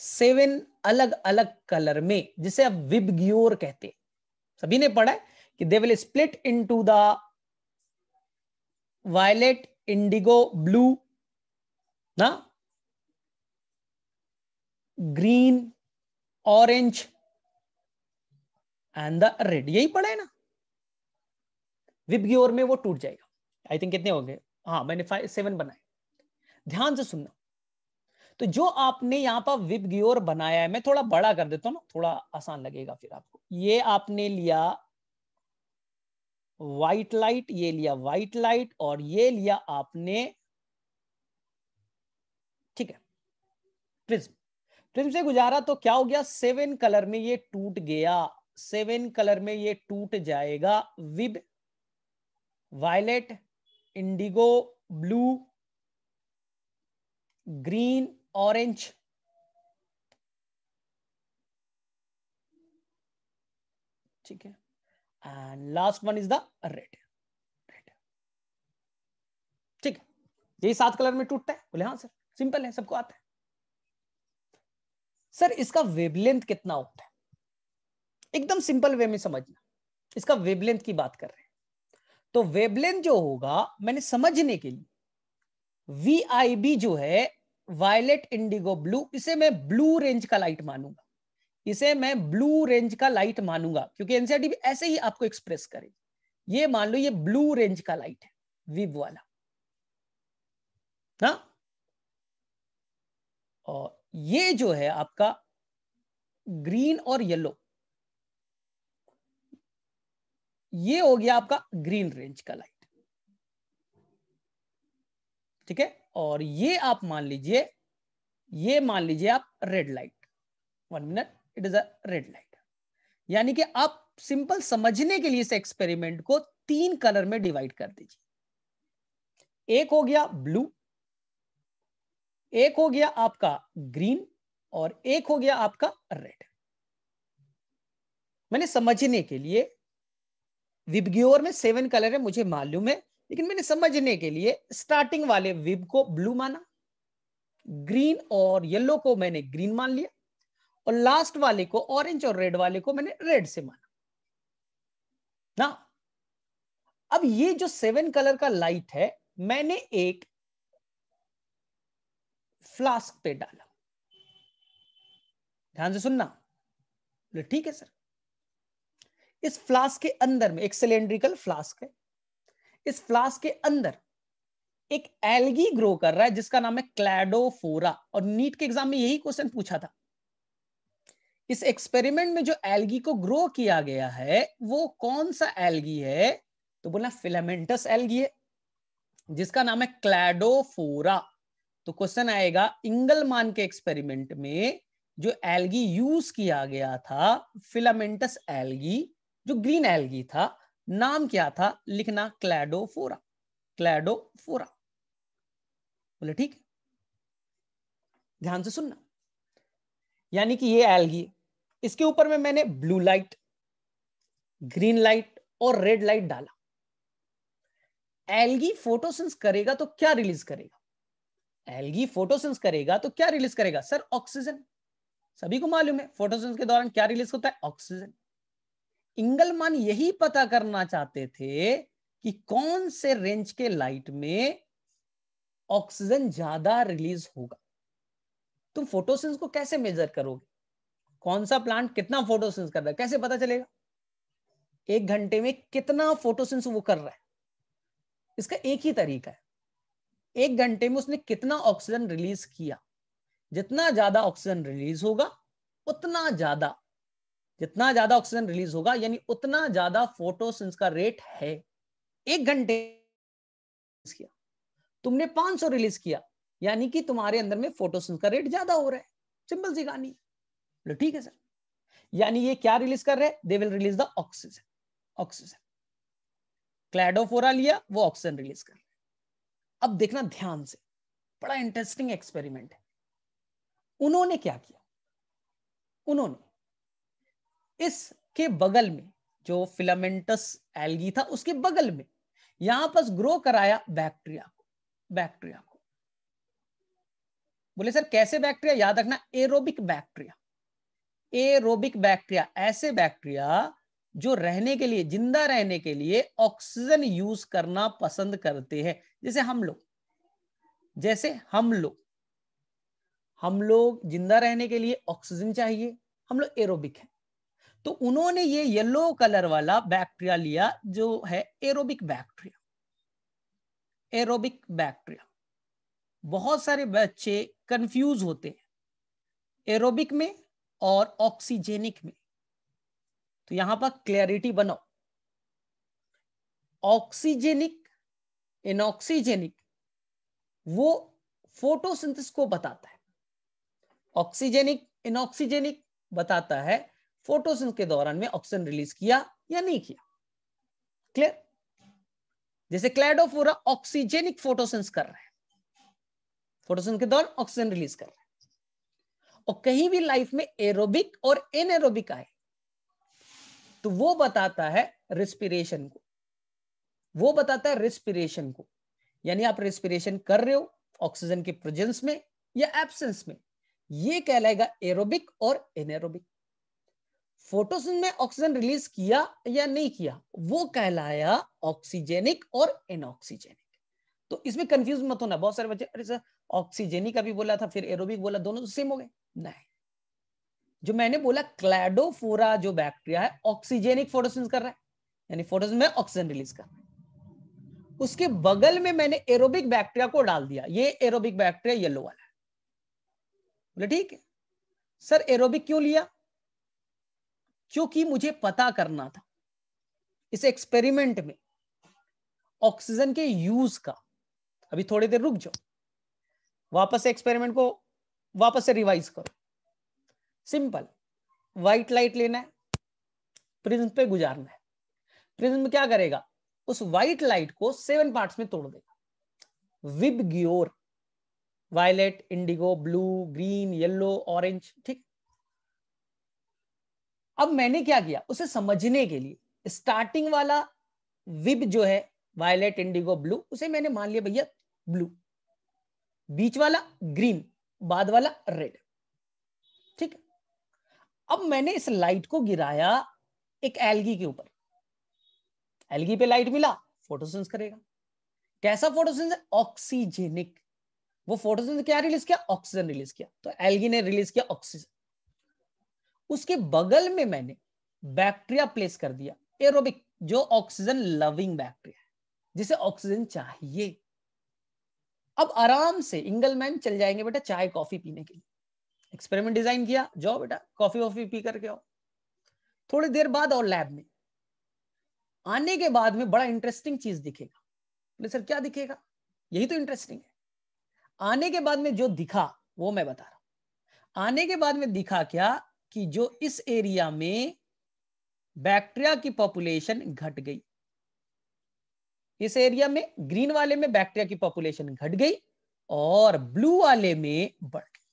सेवन अलग अलग कलर में जिसे आप विबग्योर कहते हैं सभी ने पढ़ा है कि they will split into the violet indigo blue ना green orange and the red यही पढ़ा है ना विबग्योर में वो टूट जाएगा आई थिंक कितने हो गए हाँ मैंने फाइव सेवन बनाए ध्यान से सुनना तो जो आपने यहाँ पर विबग्योर बनाया है मैं थोड़ा बड़ा कर देता हूँ ना थोड़ा आसान लगेगा फिर आपको ये आपने लिया व्हाइट लाइट ये लिया व्हाइट लाइट और ये लिया आपने ठीक है प्रिज्म प्रिज्म से गुजारा तो क्या हो गया सेवन कलर में ये टूट गया सेवन कलर में ये टूट जाएगा विब violet indigo blue green orange ठीक है and last one is the red red ठीक है यही सात कलर में टूटता है बोले हाँ सर सिंपल है सबको आता है सर इसका वेबलेंथ कितना होता है एकदम सिंपल वे में समझना इसका वेबलेंथ की बात कर रहे हैं तो वेबलेंथ जो होगा मैंने समझने के लिए बी जो है वायलेट इंडिगो ब्लू इसे मैं ब्लू रेंज का लाइट मानूंगा इसे मैं ब्लू रेंज का लाइट मानूंगा क्योंकि एनसीआरटी भी ऐसे ही आपको एक्सप्रेस करेगी ये मान लो ये ब्लू रेंज का लाइट है विब वाला ना और ये जो है आपका ग्रीन और येलो ये हो गया आपका ग्रीन रेंज का लाइट ठीक है और ये आप मान लीजिए ये मान लीजिए आप red light one minute it is a red light यानी कि आप सिंपल समझने के लिए इस एक्सपेरिमेंट को तीन कलर में डिवाइड कर दीजिए एक हो गया ब्लू एक हो गया आपका ग्रीन और एक हो गया आपका रेड मैंने समझने के लिए विबग्योर में सेवन कलर है मुझे मालूम है लेकिन मैंने समझने के लिए स्टार्टिंग वाले विब को ब्लू माना ग्रीन और येलो को मैंने ग्रीन मान लिया और लास्ट वाले को ऑरेंज और रेड वाले को मैंने रेड से माना ना अब ये जो सेवन कलर का लाइट है मैंने एक फ्लास्क पे डाला ध्यान से सुनना ठीक है सर इस फ्लास्क के अंदर में एक सिलेंड्रिकल फ्लास्क है इस फ्लास्क के अंदर एक एल्गी ग्रो कर रहा है जिसका नाम है क्लैडोफोरा और नीट के एग्जाम में यही क्वेश्चन पूछा था इस एक्सपेरिमेंट में जो एल्गी को ग्रो किया गया है वो कौन सा एल्गी है तो बोला फिलामेंटस एल्गी है जिसका नाम है क्लैडोफोरा तो क्वेश्चन आएगा इंगलमान के एक्सपेरिमेंट में जो एल्गी यूज किया गया था फिलामेंटस एल्गी जो ग्रीन एल्गी था नाम क्या था लिखना क्लैडोफोरा क्लैडोफोरा बोले ठीक है ध्यान से सुनना यानी कि ये एल्गी इसके ऊपर में मैंने ब्लू लाइट ग्रीन लाइट और रेड लाइट डाला एल्गी फोटोसिंस करेगा तो क्या रिलीज करेगा एल्गी फोटोसिंस करेगा तो क्या रिलीज करेगा सर ऑक्सीजन सभी को मालूम है फोटोसिंस के दौरान क्या रिलीज होता है ऑक्सीजन इंगलमान यही पता करना चाहते थे कि कौन से रेंज के लाइट में ऑक्सीजन ज्यादा रिलीज होगा तुम फोटोसिंस को कैसे मेजर करोगे कौन सा प्लांट कितना फोटोसिंस कर रहा है कैसे पता चलेगा एक घंटे में कितना फोटोसिंस वो कर रहा है इसका एक ही तरीका है एक घंटे में उसने कितना ऑक्सीजन रिलीज किया जितना ज्यादा ऑक्सीजन रिलीज होगा उतना ज्यादा जितना ज्यादा ऑक्सीजन रिलीज होगा यानी उतना ज्यादा फोटोसिंस का रेट है एक घंटे किया तुमने 500 रिलीज किया यानी कि तुम्हारे अंदर में फोटोसिंस का रेट ज्यादा हो रहा है सिंपल सी कहानी बोलो ठीक है सर यानी ये क्या रिलीज कर रहे हैं they will release the oxygen oxygen cladophora लिया वो ऑक्सीजन रिलीज कर रहे अब देखना ध्यान से बड़ा इंटरेस्टिंग एक्सपेरिमेंट है उन्होंने क्या किया उन्होंने इसके बगल में जो फिलामेंटस एल्गी था उसके बगल में यहां पर ग्रो कराया बैक्टीरिया को बैक्टीरिया को बोले सर कैसे बैक्टीरिया याद रखना एरोबिक बैक्टीरिया एरोबिक बैक्टीरिया ऐसे बैक्टीरिया जो रहने के लिए जिंदा रहने के लिए ऑक्सीजन यूज करना पसंद करते हैं जैसे हम लोग जैसे हम लोग हम लोग जिंदा रहने के लिए ऑक्सीजन चाहिए हम लोग एरोबिक हैं तो उन्होंने ये येलो कलर वाला बैक्टीरिया लिया जो है एरोबिक बैक्टीरिया एरोबिक बैक्टीरिया बहुत सारे बच्चे कंफ्यूज होते हैं एरोबिक में और ऑक्सीजेनिक में तो यहां पर क्लैरिटी बनाओ ऑक्सीजेनिक इनऑक्सीजेनिक वो फोटोसिंथेसिस को बताता है ऑक्सीजेनिक इनऑक्सीजेनिक बताता है फोटोसिंथ के दौरान में ऑक्सीजन रिलीज किया या नहीं किया क्लियर जैसे क्लैडोफोरा ऑक्सीजेनिक फोटोसेंस कर रहे हैं फोटोसेंस के दौरान ऑक्सीजन रिलीज कर रहे हैं और कहीं भी लाइफ में एरोबिक और एनएरोबिक आए तो वो बताता है रेस्पिरेशन को वो बताता है रेस्पिरेशन को यानी आप रेस्पिरेशन कर रहे हो ऑक्सीजन के प्रेजेंस में या एब्सेंस में ये कहलाएगा एरोबिक और एनएरोबिक फोटोसिन में ऑक्सीजन रिलीज किया या नहीं किया वो कहलाया ऑक्सीजेनिक और एनऑक्सीजेनिक तो इसमें कंफ्यूज मत होना बहुत सारे बच्चे अरे सर ऑक्सीजेनिक अभी बोला था फिर एरोबिक बोला दोनों तो सेम हो गए नहीं जो मैंने बोला क्लैडोफोरा जो बैक्टीरिया है ऑक्सीजेनिक फोटोसिंस कर रहा है यानी फोटोसिंस में ऑक्सीजन रिलीज कर रहा है उसके बगल में मैंने एरोबिक बैक्टीरिया को डाल दिया ये एरोबिक बैक्टीरिया येलो वाला है बोले ठीक है सर एरोबिक क्यों लिया क्योंकि मुझे पता करना था इस एक्सपेरिमेंट में ऑक्सीजन के यूज का अभी थोड़ी देर रुक जाओ वापस एक्सपेरिमेंट को वापस से रिवाइज करो सिंपल व्हाइट लाइट लेना है प्रिज्म पे गुजारना है प्रिज्म क्या करेगा उस व्हाइट लाइट को सेवन पार्ट्स में तोड़ देगा VIBGYOR violet indigo blue green yellow orange ठीक अब मैंने क्या किया उसे समझने के लिए स्टार्टिंग वाला विब जो है वायलेट इंडिगो ब्लू उसे मैंने मान लिया भैया ब्लू बीच वाला ग्रीन बाद वाला रेड ठीक अब मैंने इस लाइट को गिराया एक एल्गी के ऊपर एल्गी पे लाइट मिला फोटोसेंस करेगा कैसा फोटोसेंस है ऑक्सीजेनिक वो फोटोसेंस क्या रिलीज किया ऑक्सीजन रिलीज किया तो एल्गी ने रिलीज किया ऑक्सीजन उसके बगल में मैंने बैक्टीरिया प्लेस कर दिया एरोबिक जो ऑक्सीजन लविंग बैक्टीरिया है जिसे ऑक्सीजन चाहिए अब आराम से इंगलमैन चल जाएंगे बेटा चाय कॉफी पीने के लिए एक्सपेरिमेंट डिजाइन किया जाओ बेटा कॉफी वॉफी पी करके आओ थोड़ी देर बाद और लैब में आने के बाद में बड़ा इंटरेस्टिंग चीज दिखेगा बोले सर क्या दिखेगा यही तो इंटरेस्टिंग है आने के बाद में जो दिखा वो मैं बता रहा हूं आने के बाद में दिखा क्या कि जो इस एरिया में बैक्टीरिया की पॉपुलेशन घट गई इस एरिया में ग्रीन वाले में बैक्टीरिया की पॉपुलेशन घट गई और ब्लू वाले में बढ़ गई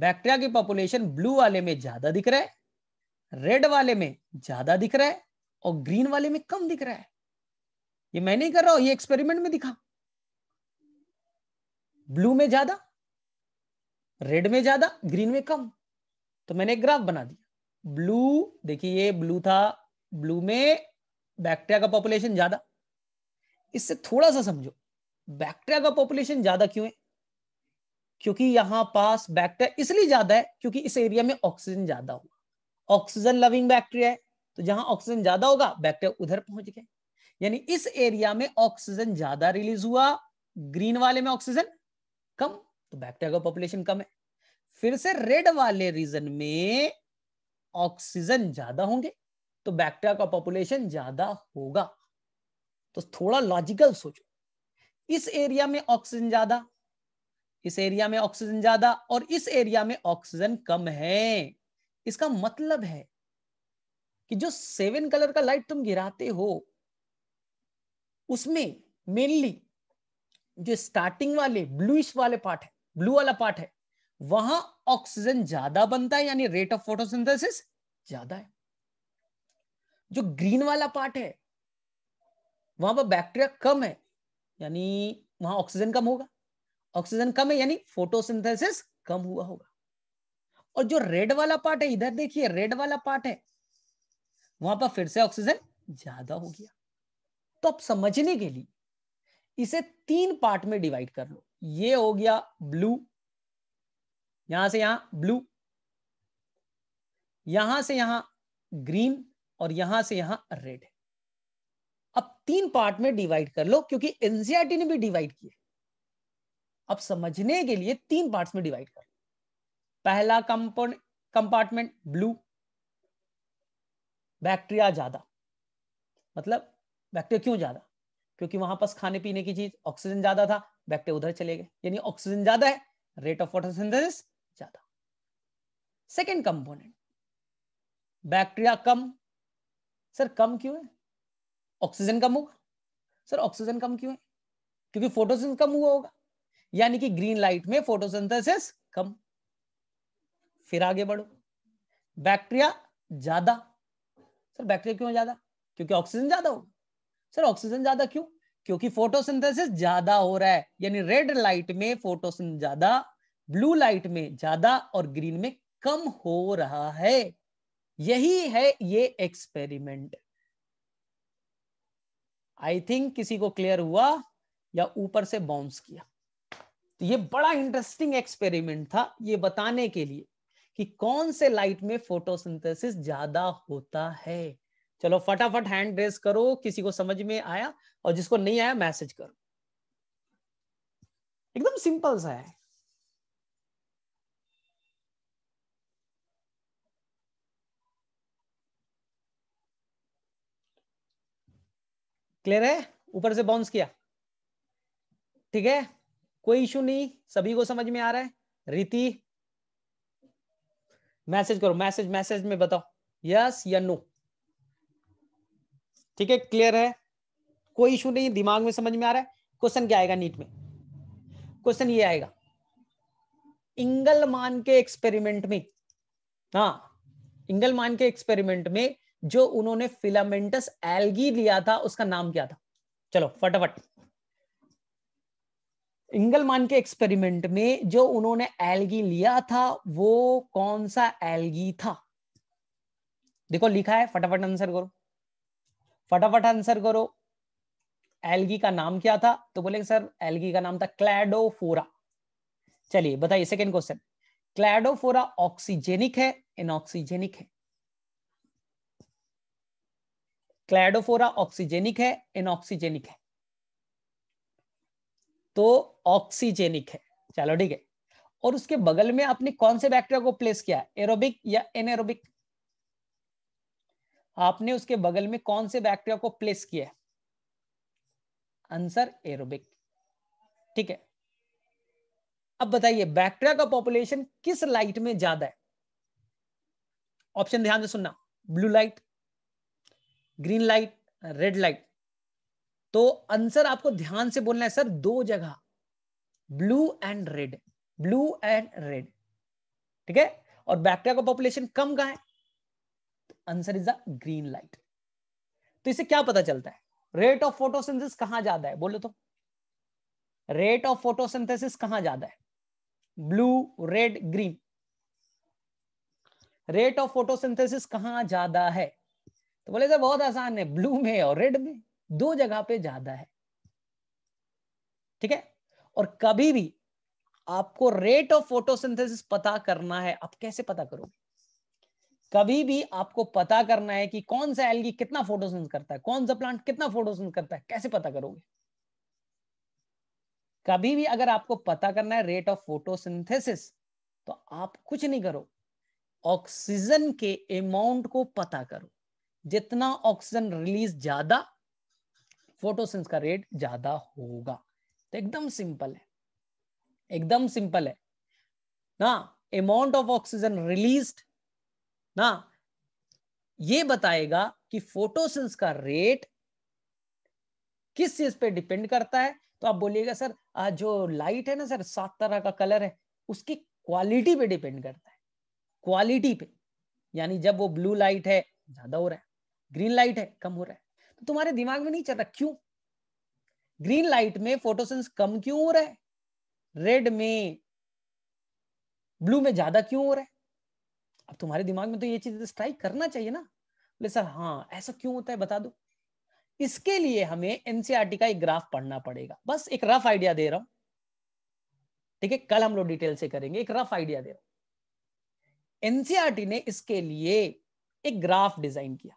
बैक्टीरिया की पॉपुलेशन ब्लू वाले में ज्यादा दिख रहा है रेड वाले में ज्यादा दिख रहा है और ग्रीन वाले में कम दिख रहा है ये मैं नहीं कर रहा हूं ये एक्सपेरिमेंट में दिखा ब्लू में ज्यादा रेड में ज्यादा ग्रीन में कम तो मैंने एक ग्राफ बना दिया ब्लू देखिए ये ब्लू था ब्लू में बैक्टीरिया का पॉपुलेशन ज्यादा इससे थोड़ा सा समझो बैक्टीरिया का पॉपुलेशन ज्यादा क्यों है क्योंकि यहां पास बैक्टीरिया इसलिए ज्यादा है क्योंकि इस एरिया में ऑक्सीजन ज्यादा हुआ ऑक्सीजन लविंग बैक्टीरिया है तो जहां ऑक्सीजन ज्यादा होगा बैक्टीरिया उधर पहुंच गए यानी इस एरिया में ऑक्सीजन ज्यादा रिलीज हुआ ग्रीन वाले में ऑक्सीजन कम तो बैक्टीरिया का पॉपुलेशन कम है फिर से रेड वाले रीजन में ऑक्सीजन ज्यादा होंगे तो बैक्टीरिया का पॉपुलेशन ज्यादा होगा तो थोड़ा लॉजिकल सोचो इस एरिया में ऑक्सीजन ज्यादा इस एरिया में ऑक्सीजन ज्यादा और इस एरिया में ऑक्सीजन कम है इसका मतलब है कि जो सेवन कलर का लाइट तुम गिराते हो उसमें मेनली जो स्टार्टिंग वाले ब्लूइश वाले पार्ट है ब्लू वाला पार्ट है वहां ऑक्सीजन ज्यादा बनता है यानी रेट ऑफ फोटोसिंथेसिस ज्यादा है जो ग्रीन वाला पार्ट है वहां पर बैक्टीरिया कम है यानी वहां ऑक्सीजन कम होगा ऑक्सीजन कम है यानी फोटोसिंथेसिस कम हुआ होगा और जो रेड वाला पार्ट है इधर देखिए रेड वाला पार्ट है वहां पर फिर से ऑक्सीजन ज्यादा हो गया तो अब समझने के लिए इसे तीन पार्ट में डिवाइड कर लो ये हो गया ब्लू यहां से यहां ब्लू यहां से यहां ग्रीन और यहां से यहां रेड अब तीन पार्ट में डिवाइड कर लो क्योंकि एनसीआरटी e ने भी डिवाइड किया अब समझने के लिए तीन पार्ट्स में डिवाइड कर लो पहला कंपार्टमेंट ब्लू बैक्टीरिया ज्यादा मतलब बैक्टीरिया क्यों ज्यादा क्योंकि वहां पास खाने पीने की चीज ऑक्सीजन ज्यादा था बैक्टीरिया उधर चले गए यानी ऑक्सीजन ज्यादा है rate of photosynthesis second component bacteria कम सर कम क्यों है ऑक्सीजन कम होगा सर ऑक्सीजन कम क्यों है क्योंकि फोटोसिंथेसिस कम हुआ होगा यानी कि ग्रीन लाइट में फोटोसिंथेसिस कम फिर आगे बढ़ो बैक्टीरिया ज्यादा सर बैक्टीरिया क्यों ज्यादा क्योंकि ऑक्सीजन ज्यादा होगा सर ऑक्सीजन ज्यादा क्यों क्योंकि फोटोसिंथेसिस ज्यादा हो रहा है यानी रेड लाइट में फोटोसिंथ ज्यादा ब्लू लाइट में ज्यादा और ग्रीन में कम हो रहा है यही है ये एक्सपेरिमेंट आई थिंक किसी को क्लियर हुआ या ऊपर से बाउंस किया तो ये बड़ा इंटरेस्टिंग एक्सपेरिमेंट था ये बताने के लिए कि कौन से लाइट में फोटोसिंथेसिस ज्यादा होता है चलो फटाफट हैंड रेस करो किसी को समझ में आया और जिसको नहीं आया मैसेज करो एकदम सिंपल सा है क्लियर है ऊपर से बाउंस किया ठीक है कोई इशू नहीं सभी को समझ में आ रहा है रीति मैसेज करो मैसेज मैसेज में बताओ यस या नो ठीक है क्लियर है कोई इशू नहीं दिमाग में समझ में आ रहा है क्वेश्चन क्या आएगा नीट में क्वेश्चन ये आएगा इंगल मान के एक्सपेरिमेंट में हाँ इंगल मान के एक्सपेरिमेंट में जो उन्होंने फिलामेंटस एल्गी लिया था उसका नाम क्या था चलो फटाफट इंगलमान के एक्सपेरिमेंट में जो उन्होंने एल्गी लिया था वो कौन सा एल्गी था देखो लिखा है फटाफट आंसर करो फटाफट आंसर करो एल्गी का नाम क्या था तो बोलेंगे सर एल्गी का नाम था क्लैडोफोरा चलिए बताइए सेकेंड क्वेश्चन क्लैडोफोरा ऑक्सीजेनिक है इनऑक्सीजेनिक है क्लैडोफोरा ऑक्सीजेनिक है इनऑक्सीजेनिक है तो ऑक्सीजेनिक है चलो ठीक है और उसके बगल में आपने कौन से बैक्टीरिया को प्लेस किया एरोबिक या एनएरोबिक आपने उसके बगल में कौन से बैक्टीरिया को प्लेस किया आंसर एरोबिक ठीक है अब बताइए बैक्टीरिया का पॉपुलेशन किस लाइट में ज्यादा है ऑप्शन ध्यान से सुनना blue light green light red light तो आंसर आपको ध्यान से बोलना है सर दो जगह blue and red blue and red ठीक है और बैक्टेरिया का पॉपुलेशन कम का है तो answer is the green light तो इसे क्या पता चलता है रेट ऑफ फोटोसिंथेसिस कहां ज्यादा है बोलो तो रेट ऑफ फोटोसिंथेसिस कहां ज्यादा है blue red green rate of photosynthesis कहां ज्यादा है तो बोले सर बहुत आसान है ब्लू में और रेड में दो जगह पे ज्यादा है ठीक है और कभी भी आपको रेट ऑफ फोटोसिंथेसिस पता करना है आप कैसे पता करोगे कभी भी आपको पता करना है कि कौन सा एलगी कितना फोटोसिंथेसिस करता है कौन सा प्लांट कितना फोटोसिंथेसिस करता है कैसे पता करोगे कभी भी अगर आपको पता करना है रेट ऑफ फोटोसिंथेसिस तो आप कुछ नहीं करो ऑक्सीजन के अमाउंट को पता करो जितना ऑक्सीजन रिलीज ज्यादा फोटोसिंस का रेट ज्यादा होगा तो एकदम सिंपल है एकदम सिंपल है ना अमाउंट ऑफ ऑक्सीजन रिलीज ना ये बताएगा कि फोटोसिंस का रेट किस चीज पे डिपेंड करता है तो आप बोलिएगा सर आज जो लाइट है ना सर सात तरह का कलर है उसकी क्वालिटी पे डिपेंड करता है क्वालिटी पे यानी जब वो ब्लू लाइट है ज्यादा हो रहा है ग्रीन लाइट है कम हो रहा है तो तुम्हारे दिमाग में नहीं चल रहा क्यों ग्रीन लाइट में फोटोसेंस कम क्यों हो रहा है रेड में ब्लू में ज्यादा क्यों हो रहा है अब तुम्हारे दिमाग में तो ये चीज स्ट्राइक करना चाहिए ना बोले सर हाँ ऐसा क्यों होता है बता दो इसके लिए हमें एनसीआरटी e का एक ग्राफ पढ़ना पड़ेगा बस एक रफ आइडिया दे रहा हूं ठीक है कल हम लोग डिटेल से करेंगे एक रफ आइडिया दे रहा हूं एनसीआरटी e ने इसके लिए एक ग्राफ डिजाइन किया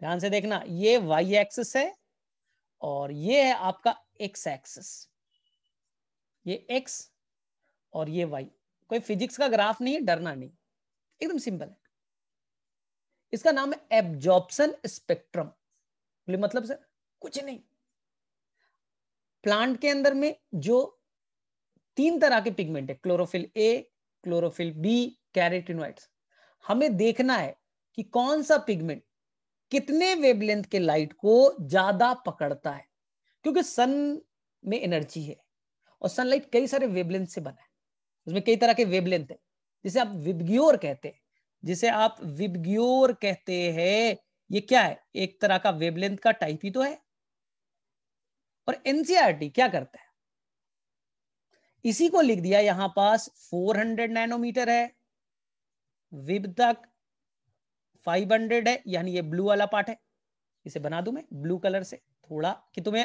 ध्यान से देखना ये वाई एक्सिस है और ये है आपका एक्स एक्सिस ये एक्स और ये वाई कोई फिजिक्स का ग्राफ नहीं है डरना नहीं एकदम सिंपल है इसका नाम है एब्जॉर्प्शन स्पेक्ट्रम बोले मतलब सर कुछ नहीं प्लांट के अंदर में जो तीन तरह के पिगमेंट है chlorophyll A chlorophyll B carotenoids हमें देखना है कि कौन सा पिगमेंट कितने वेवलेंथ के लाइट को ज्यादा पकड़ता है क्योंकि सन में एनर्जी है और सनलाइट कई सारे वेवलेंथ से बना है उसमें कई तरह के वेवलेंथ है जिसे आप विबग्योर कहते हैं जिसे आप विबग्योर कहते हैं ये क्या है एक तरह का वेवलेंथ का टाइप ही तो है और एनसीआरटी e क्या करता है इसी को लिख दिया यहां पास 400 नैनोमीटर है विब तक फाइव हंड्रेड है यानी ये ब्लू वाला पार्ट है इसे बना दू मैं ब्लू कलर से थोड़ा कि तुम्हें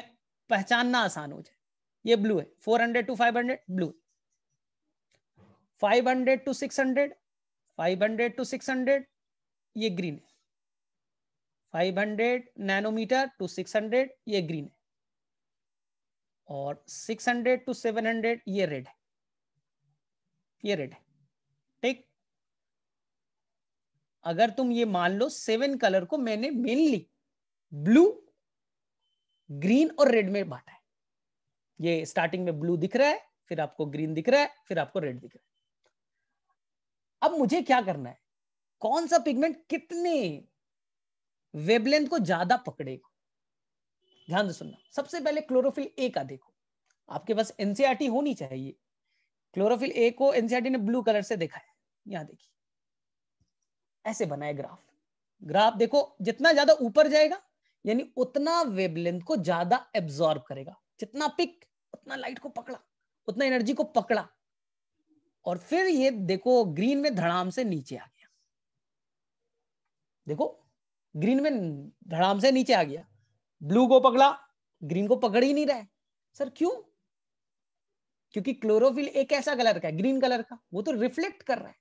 पहचानना आसान हो जाए ये ब्लू है four hundred to five hundred blue five hundred to six hundred five hundred to six hundred ये ग्रीन है five hundred nanometre to six hundred ये ग्रीन है और six hundred to seven hundred ये रेड है ये red है ठीक अगर तुम ये मान लो सेवन कलर को मैंने मेनली ब्लू ग्रीन और रेड में बांटा है ये स्टार्टिंग में ब्लू दिख रहा है फिर आपको ग्रीन दिख रहा है फिर आपको रेड दिख रहा है अब मुझे क्या करना है कौन सा पिगमेंट कितने वेबलेंथ को ज्यादा पकड़ेगा ध्यान से सुनना सबसे पहले क्लोरोफिल ए का देखो आपके पास एनसीआरटी e होनी चाहिए क्लोरोफिल ए को एनसीआरटी e ने ब्लू कलर से देखा है यहां देखिए ऐसे बना है ग्राफ ग्राफ देखो जितना ज्यादा ऊपर जाएगा यानी उतना वेबलेंथ को ज्यादा एब्जॉर्ब करेगा जितना पिक उतना लाइट को पकड़ा उतना एनर्जी को पकड़ा और फिर ये देखो ग्रीन में धड़ाम से नीचे आ गया देखो ग्रीन में धड़ाम से नीचे आ गया ब्लू को पकड़ा ग्रीन को पकड़ ही नहीं रहा सर क्यों क्योंकि क्लोरोफिल एक ऐसा कलर का है ग्रीन कलर का वो तो रिफ्लेक्ट कर रहा है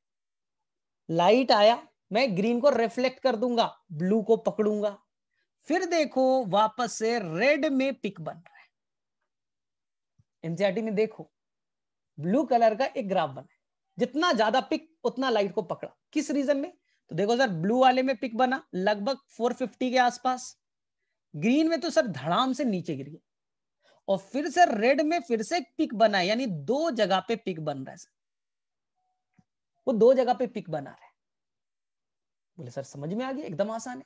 लाइट आया मैं ग्रीन को रिफ्लेक्ट कर दूंगा ब्लू को पकड़ूंगा फिर देखो वापस से रेड में पिक बन रहा है एनसीआरटी में देखो ब्लू कलर का एक ग्राफ बना जितना ज्यादा पिक उतना लाइट को पकड़ा किस रीजन में तो देखो सर ब्लू वाले में पिक बना लगभग 450 के आसपास ग्रीन में तो सर धड़ाम से नीचे गिर गया और फिर से रेड में फिर से पिक बना यानी दो जगह पे पिक बन रहा है सर वो दो जगह पे पिक बना रहा है बोले सर समझ में आ गया एकदम आसान है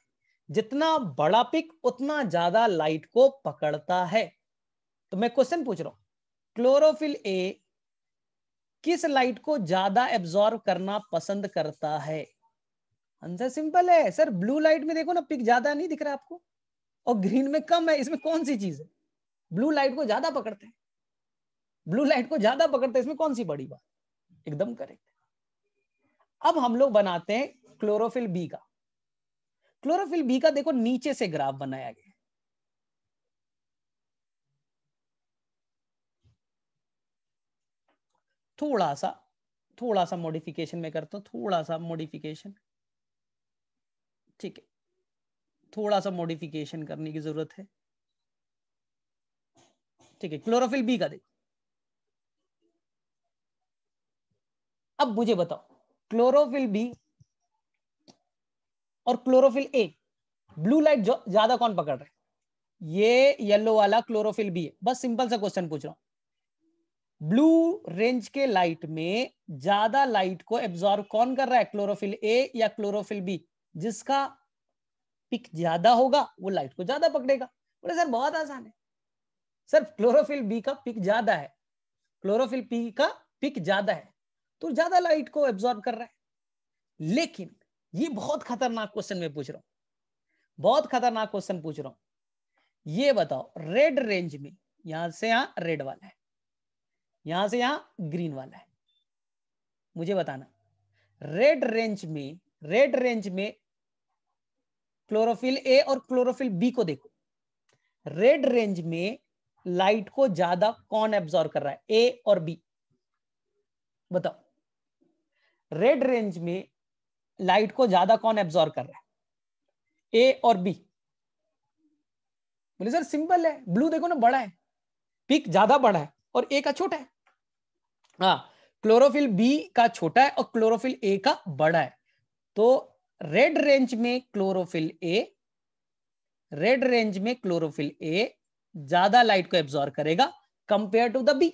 जितना बड़ा पिक उतना ज्यादा लाइट को पकड़ता है तो मैं क्वेश्चन पूछ रहा हूं क्लोरोफिल ए किस लाइट को ज्यादा एब्जॉर्व करना पसंद करता है आंसर सिंपल है सर ब्लू लाइट में देखो ना पिक ज्यादा नहीं दिख रहा आपको और ग्रीन में कम है इसमें कौन सी चीज है ब्लू लाइट को ज्यादा पकड़ते हैं ब्लू लाइट को ज्यादा पकड़ते हैं इसमें कौन सी बड़ी बात एकदम करेक्ट अब हम लोग बनाते हैं क्लोरोफिल बी का क्लोरोफिल बी का देखो नीचे से ग्राफ बनाया गया थोड़ा सा थोड़ा सा मॉडिफिकेशन में करता हूं थोड़ा सा मॉडिफिकेशन ठीक है थोड़ा सा मॉडिफिकेशन करने की जरूरत है ठीक है क्लोरोफिल बी का देखो अब मुझे बताओ क्लोरोफिल बी और क्लोरोफिल ए ब्लू लाइट ज्यादा कौन पकड़ रहा है ये येलो वाला क्लोरोफिल बी है बस सिंपल सा क्वेश्चन पूछ रहा हूं ब्लू रेंज के लाइट में ज्यादा लाइट को एब्जॉर्व कौन कर रहा है क्लोरोफिल ए या क्लोरोफिल बी जिसका पिक ज्यादा होगा वो लाइट को ज्यादा पकड़ेगा बोले सर बहुत आसान है सर क्लोरोफिल बी का पिक ज्यादा है क्लोरोफिल पी का पिक ज्यादा है तो ज्यादा लाइट को एब्जॉर्ब कर रहा है लेकिन ये बहुत खतरनाक क्वेश्चन में पूछ रहा हूं बहुत खतरनाक क्वेश्चन पूछ रहा हूं ये बताओ रेड रेंज में यहां से यहां रेड वाला है यहां से यहां ग्रीन वाला है मुझे बताना रेड रेंज में रेड रेंज में क्लोरोफिल ए और क्लोरोफिल बी को देखो रेड रेंज में लाइट को ज्यादा कौन एब्जॉर्व कर रहा है ए और बी बताओ रेड रेंज में लाइट को ज्यादा कौन एब्जॉर्व कर रहा है ए और बी बोले सर सिंपल है ब्लू देखो ना बड़ा है पिक ज्यादा बड़ा है और ए का छोटा है हाँ क्लोरोफिल बी का छोटा है और क्लोरोफिल ए का बड़ा है तो रेड रेंज में क्लोरोफिल ए रेड रेंज में क्लोरोफिल ए ज्यादा लाइट को एब्जॉर्व करेगा कंपेयर टू द बी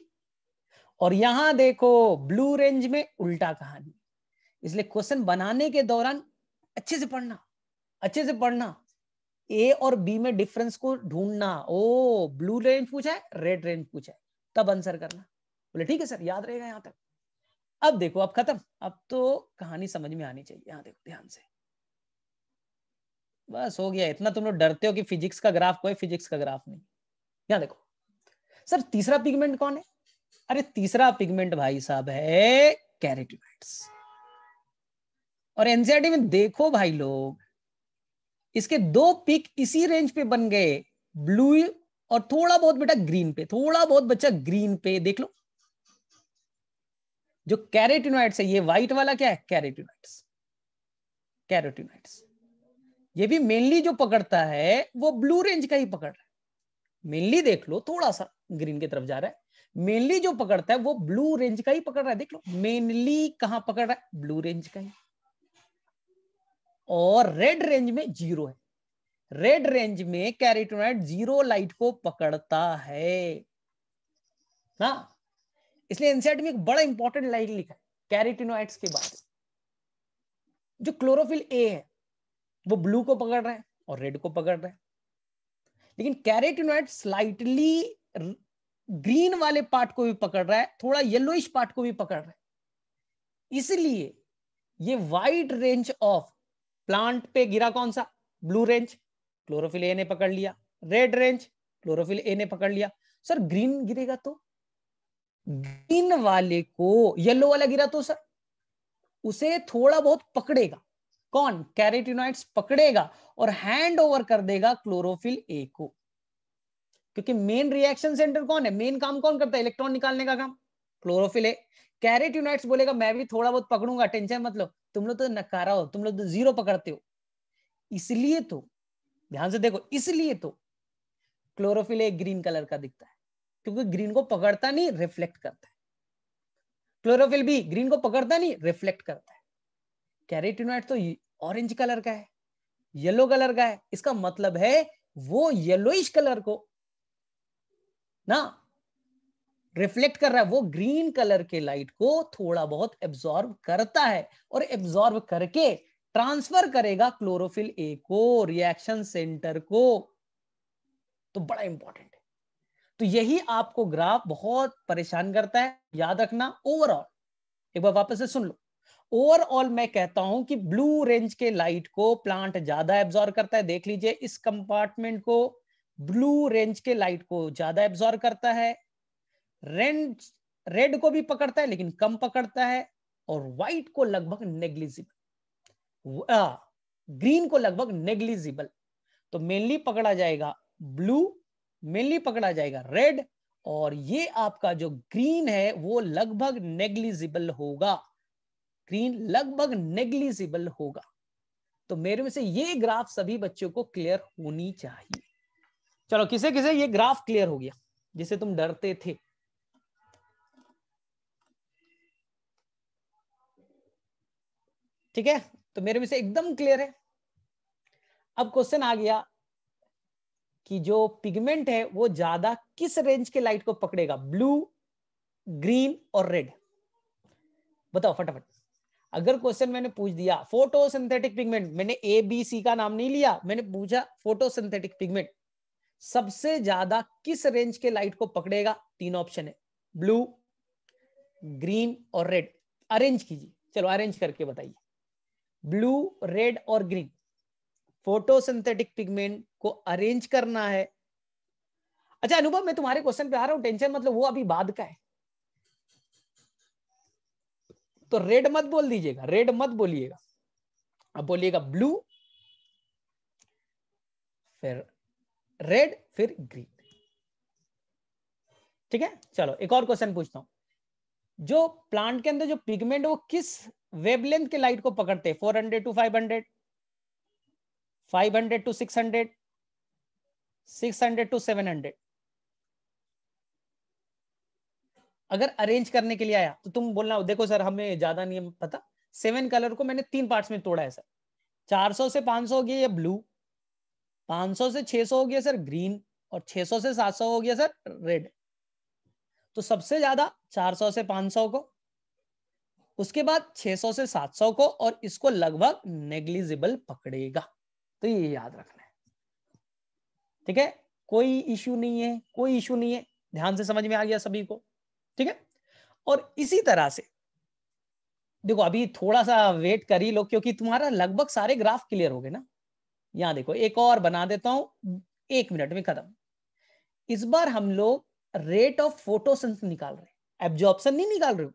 और यहां देखो ब्लू रेंज में उल्टा कहानी इसलिए क्वेश्चन बनाने के दौरान अच्छे से पढ़ना अच्छे से पढ़ना ए और बी में डिफरेंस को ढूंढना ओ ब्लू रेंज पूछा है रेड रेंज पूछा है तब आंसर करना बोले ठीक है सर याद रहेगा यहाँ तक अब देखो अब खत्म अब तो कहानी समझ में आनी चाहिए यहाँ देखो ध्यान से बस हो गया इतना तुम लोग डरते हो कि फिजिक्स का ग्राफ कोई फिजिक्स का ग्राफ नहीं यहाँ देखो सर तीसरा पिगमेंट कौन है अरे तीसरा पिगमेंट भाई साहब है कैरेटिनॉइड्स और एनसीआरटी में देखो भाई लोग इसके दो पिक इसी रेंज पे बन गए ब्लू और थोड़ा बहुत बेटा ग्रीन पे थोड़ा बहुत बच्चा ग्रीन पे देख लो जो कैरेटिनोइड्स है ये व्हाइट वाला क्या है कैरेटिनोइड्स कैरेटिनोइड्स ये भी मेनली जो पकड़ता है वो ब्लू रेंज का ही पकड़ रहा है मेनली देख लो थोड़ा सा ग्रीन की तरफ जा रहा है मेनली जो पकड़ता है वो ब्लू रेंज का ही पकड़ रहा है देख लो मेनली कहा पकड़ रहा है ब्लू रेंज का ही और रेड रेंज में जीरो है रेड रेंज में कैरेटोनाइट जीरो लाइट को पकड़ता है ना इसलिए एनसीआर में एक बड़ा इंपॉर्टेंट लाइट लिखा है कैरेटिनोइड्स के बारे जो क्लोरोफिल ए है वो ब्लू को पकड़ रहे हैं और रेड को पकड़ रहे हैं लेकिन कैरेटिनोइड स्लाइटली ग्रीन वाले पार्ट को भी पकड़ रहा है थोड़ा येलोइश पार्ट को भी पकड़ रहा है इसलिए ये वाइड रेंज ऑफ प्लांट पे गिरा कौन सा ब्लू रेंज क्लोरोफिल ए ने पकड़ लिया रेड रेंज क्लोरोफिल ए ने पकड़ लिया सर ग्रीन गिरेगा तो ग्रीन वाले को येलो वाला गिरा तो सर उसे थोड़ा बहुत पकड़ेगा कौन कैरेटिनोइड्स पकड़ेगा और हैंड ओवर कर देगा क्लोरोफिल ए को क्योंकि मेन रिएक्शन सेंटर कौन है मेन काम कौन करता है इलेक्ट्रॉन निकालने का काम क्लोरोफिल ए कैरेटिनोइड्स बोलेगा मैं भी थोड़ा बहुत पकड़ूंगा टेंशन मतलब तुम लोग तो नकारा हो तुम लोग तो जीरो पकड़ते हो इसलिए तो ध्यान से देखो इसलिए तो क्लोरोफिल एक ग्रीन कलर का दिखता है क्योंकि ग्रीन को पकड़ता नहीं रिफ्लेक्ट करता है क्लोरोफिल भी ग्रीन को पकड़ता नहीं रिफ्लेक्ट करता है कैरेटिनोइड तो ऑरेंज कलर का है येलो कलर का है इसका मतलब है वो येलोइश कलर को ना रिफ्लेक्ट कर रहा है वो ग्रीन कलर के लाइट को थोड़ा बहुत एब्जॉर्ब करता है और एब्जॉर्ब करके ट्रांसफर करेगा क्लोरोफिल ए को रिएक्शन सेंटर को तो बड़ा इंपॉर्टेंट है तो यही आपको ग्राफ बहुत परेशान करता है याद रखना ओवरऑल एक बार वापस से सुन लो ओवरऑल मैं कहता हूं कि ब्लू रेंज के लाइट को प्लांट ज्यादा एब्जॉर्ब करता है देख लीजिए इस कंपार्टमेंट को ब्लू रेंज के लाइट को ज्यादा एब्जॉर्ब करता है रेड रेड को भी पकड़ता है लेकिन कम पकड़ता है और व्हाइट को लगभग नेग्लिजिबल ग्रीन को लगभग नेग्लिजिबल तो मेनली पकड़ा जाएगा ब्लू मेनली पकड़ा जाएगा रेड और ये आपका जो ग्रीन है वो लगभग नेग्लिजिबल होगा ग्रीन लगभग नेग्लिजिबल होगा तो मेरे में से ये ग्राफ सभी बच्चों को क्लियर होनी चाहिए चलो किसे किसे ये ग्राफ क्लियर हो गया जिसे तुम डरते थे ठीक है तो मेरे में से एकदम क्लियर है अब क्वेश्चन आ गया कि जो पिगमेंट है वो ज्यादा किस रेंज के लाइट को पकड़ेगा ब्लू ग्रीन और रेड बताओ फटाफट अगर क्वेश्चन मैंने पूछ दिया फोटोसिंथेटिक पिगमेंट मैंने ए बी सी का नाम नहीं लिया मैंने पूछा फोटोसिंथेटिक पिगमेंट सबसे ज्यादा किस रेंज के लाइट को पकड़ेगा तीन ऑप्शन है ब्लू ग्रीन और रेड अरेंज कीजिए चलो अरेंज करके बताइए ब्लू रेड और ग्रीन फोटोसिंथेटिक पिगमेंट को अरेंज करना है अच्छा अनुभव मैं तुम्हारे क्वेश्चन पे आ रहा हूं टेंशन मतलब वो अभी बाद का है तो रेड मत बोल दीजिएगा रेड मत बोलिएगा अब बोलिएगा ब्लू फिर रेड फिर ग्रीन ठीक है चलो एक और क्वेश्चन पूछता हूं जो प्लांट के अंदर जो पिगमेंट वो किस वेबलेंथ के लाइट को पकड़ते four hundred to five hundred five hundred to six hundred six hundred to seven hundred अगर अरेंज करने के लिए आया तो तुम बोलना देखो सर हमें ज्यादा नहीं पता सेवन कलर को मैंने तीन पार्ट्स में तोड़ा है सर 400 से 500 हो गया ये ब्लू 500 से 600 हो गया सर ग्रीन और 600 से 700 हो गया सर रेड तो सबसे ज्यादा 400 से 500 को उसके बाद 600 से 700 को और इसको लगभग नेग्लिजिबल पकड़ेगा तो ये याद रखना है ठीक है कोई इश्यू नहीं है कोई इश्यू नहीं है ध्यान से समझ में आ गया सभी को ठीक है और इसी तरह से देखो अभी थोड़ा सा वेट कर ही लो क्योंकि तुम्हारा लगभग सारे ग्राफ क्लियर हो गए ना यहां देखो एक और बना देता हूं एक मिनट में खत्म इस बार हम लोग रेट ऑफ फोटोसेंस निकाल रहे एब्जॉर्प्शन नहीं निकाल रहे हो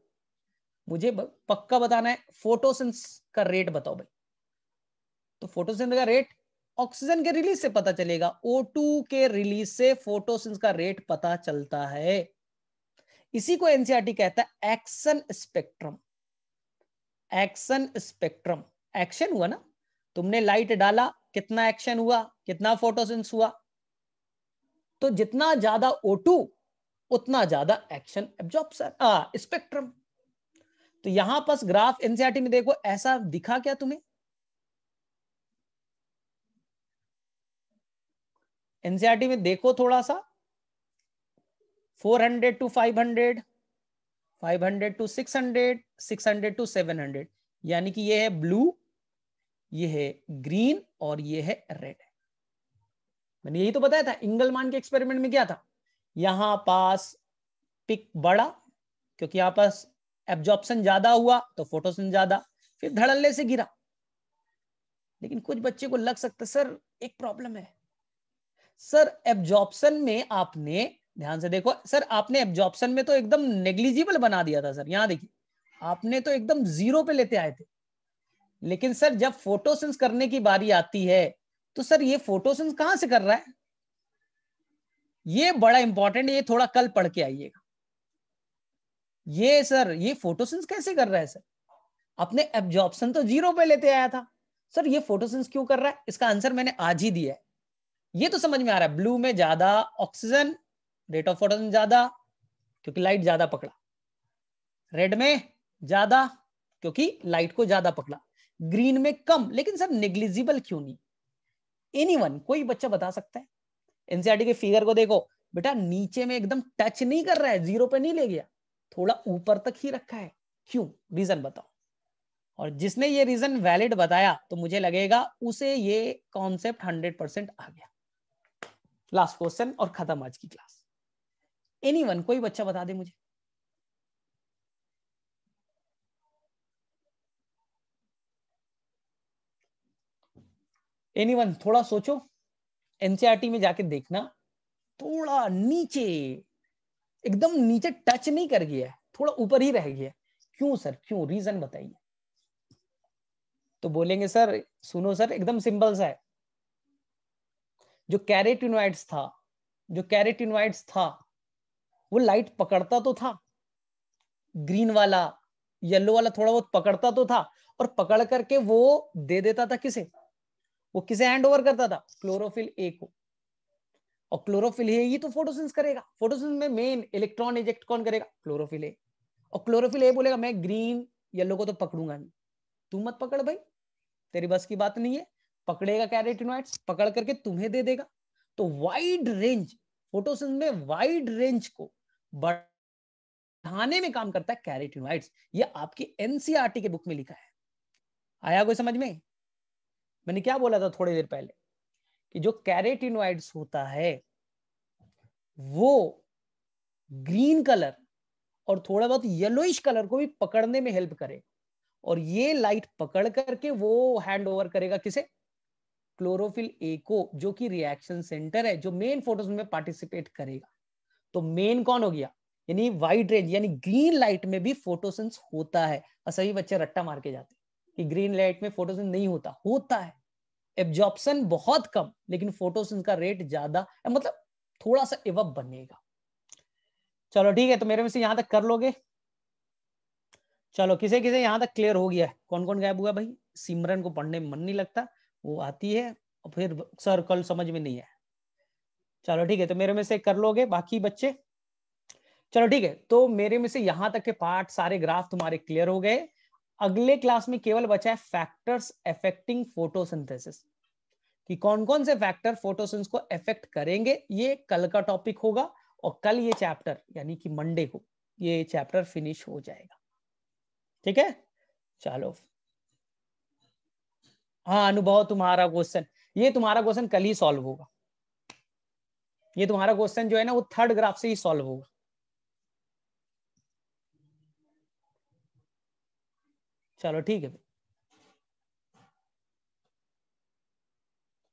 मुझे पक्का बताना है फोटोसिंस का रेट बताओ भाई तो फोटोसिंस का रेट ऑक्सीजन के रिलीज से पता चलेगा O2 के रिलीज से फोटोसिंस का रेट पता चलता है इसी को एनसीआरटी e कहता है action spectrum action spectrum action हुआ ना तुमने लाइट डाला कितना एक्शन हुआ कितना फोटोसिंस हुआ तो जितना ज्यादा O2 उतना ज्यादा एक्शन एब्जॉर्ब स्पेक्ट्रम तो यहां पर ग्राफ एनसीआरटी में देखो ऐसा दिखा क्या तुम्हें एनसीआरटी में देखो थोड़ा सा 400 टू 500 500 टू 600 600 टू 700 यानी कि ये है ब्लू ये है ग्रीन और ये है रेड मैंने यही तो बताया था इंगलमान के एक्सपेरिमेंट में क्या था यहां पास पिक बड़ा क्योंकि यहां पास एब्जॉर्प्शन ज्यादा हुआ तो फोटोसन ज्यादा फिर धड़ल्ले से गिरा लेकिन कुछ बच्चे को लग सकता सर एक प्रॉब्लम है सर एब्जॉर्प्शन में आपने ध्यान से देखो सर आपने एब्जॉर्प्शन में तो एकदम नेग्लिजिबल बना दिया था सर यहाँ देखिए आपने तो एकदम जीरो पे लेते आए थे लेकिन सर जब फोटोसेंस करने की बारी आती है तो सर ये फोटोसेंस कहां से कर रहा है ये बड़ा इंपॉर्टेंट ये थोड़ा कल पढ़ के आइएगा ये सर ये फोटोसिंस कैसे कर रहा है सर अपने एब्जॉर्बन तो जीरो पे लेते आया था सर ये फोटोसिंस क्यों कर रहा है इसका आंसर मैंने आज ही दिया है ये तो समझ में आ रहा है ब्लू में ज्यादा ऑक्सीजन रेट ऑफ फोटोसिंस ज्यादा क्योंकि लाइट ज्यादा पकड़ा रेड में ज्यादा क्योंकि लाइट को ज्यादा पकड़ा ग्रीन में कम लेकिन सर निग्लिजिबल क्यों नहीं एनी कोई बच्चा बता सकता है एनसीआरटी e के फिगर को देखो बेटा नीचे में एकदम टच नहीं कर रहा है जीरो पे नहीं ले गया थोड़ा ऊपर तक ही रखा है क्यों रीजन बताओ और जिसने ये रीजन वैलिड बताया तो मुझे लगेगा उसे ये कॉन्सेप्ट हंड्रेड परसेंट आ गया लास्ट क्वेश्चन और खत्म आज की क्लास एनी वन कोई बच्चा बता दे मुझे एनी वन थोड़ा सोचो एनसीआरटी e में जाके देखना थोड़ा नीचे एकदम नीचे टच नहीं कर गया है थोड़ा ऊपर ही रह गया क्यों सर क्यों रीजन बताइए तो बोलेंगे सर सुनो सर एकदम सिंपल सा है जो कैरेटिनोइड्स था जो कैरेटिनोइड्स था वो लाइट पकड़ता तो था ग्रीन वाला येलो वाला थोड़ा बहुत पकड़ता तो था और पकड़ करके वो दे देता था किसे वो किसे हैंड ओवर करता था क्लोरोफिल ए को और क्लोरोफिल है ये तो फोटोसिंस करेगा फोटोसिंस में मेन इलेक्ट्रॉन इजेक्ट कौन करेगा क्लोरोफिल है और क्लोरोफिल ये बोलेगा मैं ग्रीन येलो को तो पकड़ूंगा नहीं तू मत पकड़ भाई तेरी बस की बात नहीं है पकड़ेगा कैरेटिनोइड्स पकड़ करके तुम्हें दे देगा तो वाइड रेंज फोटोसिंस में वाइड रेंज को बढ़ाने में काम करता है कैरेटिनोइड्स ये आपकी एनसीआरटी e के बुक में लिखा है आया कोई समझ में मैंने क्या बोला था थोड़ी देर पहले जो कैरेटिनोइड्स होता है वो ग्रीन कलर और थोड़ा बहुत येलोइश कलर को भी पकड़ने में हेल्प करे और ये लाइट पकड़ करके वो हैंड ओवर करेगा किसे क्लोरोफिल ए को जो कि रिएक्शन सेंटर है जो मेन फोटोस में पार्टिसिपेट करेगा तो मेन कौन हो गया यानी वाइट रेंज यानी ग्रीन लाइट में भी फोटोसेंस होता है और सभी बच्चे रट्टा मार के जाते कि ग्रीन लाइट में फोटोसेंस नहीं होता होता है एब्जॉर्प्शन बहुत कम लेकिन फोटोसिंथ का रेट ज्यादा मतलब थोड़ा सा एवब बनेगा चलो ठीक है तो मेरे में से यहां तक कर लोगे चलो किसे किसे यहां तक क्लियर हो गया है कौन कौन गायब हुआ भाई सिमरन को पढ़ने में मन नहीं लगता वो आती है और फिर सर कल समझ में नहीं है चलो ठीक है तो मेरे में से कर लोगे बाकी बच्चे चलो ठीक है तो मेरे में से यहां तक के पार्ट सारे ग्राफ तुम्हारे क्लियर हो गए अगले क्लास में केवल बचा है फैक्टर्स एफेक्टिंग फोटोसिंथेसिस कि कौन कौन से फैक्टर फोटोसिंथेसिस को एफेक्ट करेंगे ये कल का टॉपिक होगा और कल ये चैप्टर यानी कि मंडे को ये चैप्टर फिनिश हो जाएगा ठीक है चलो हाँ अनुभव तुम्हारा क्वेश्चन ये तुम्हारा क्वेश्चन कल ही सॉल्व होगा ये तुम्हारा क्वेश्चन जो है ना वो थर्ड ग्राफ से ही सॉल्व होगा चलो ठीक है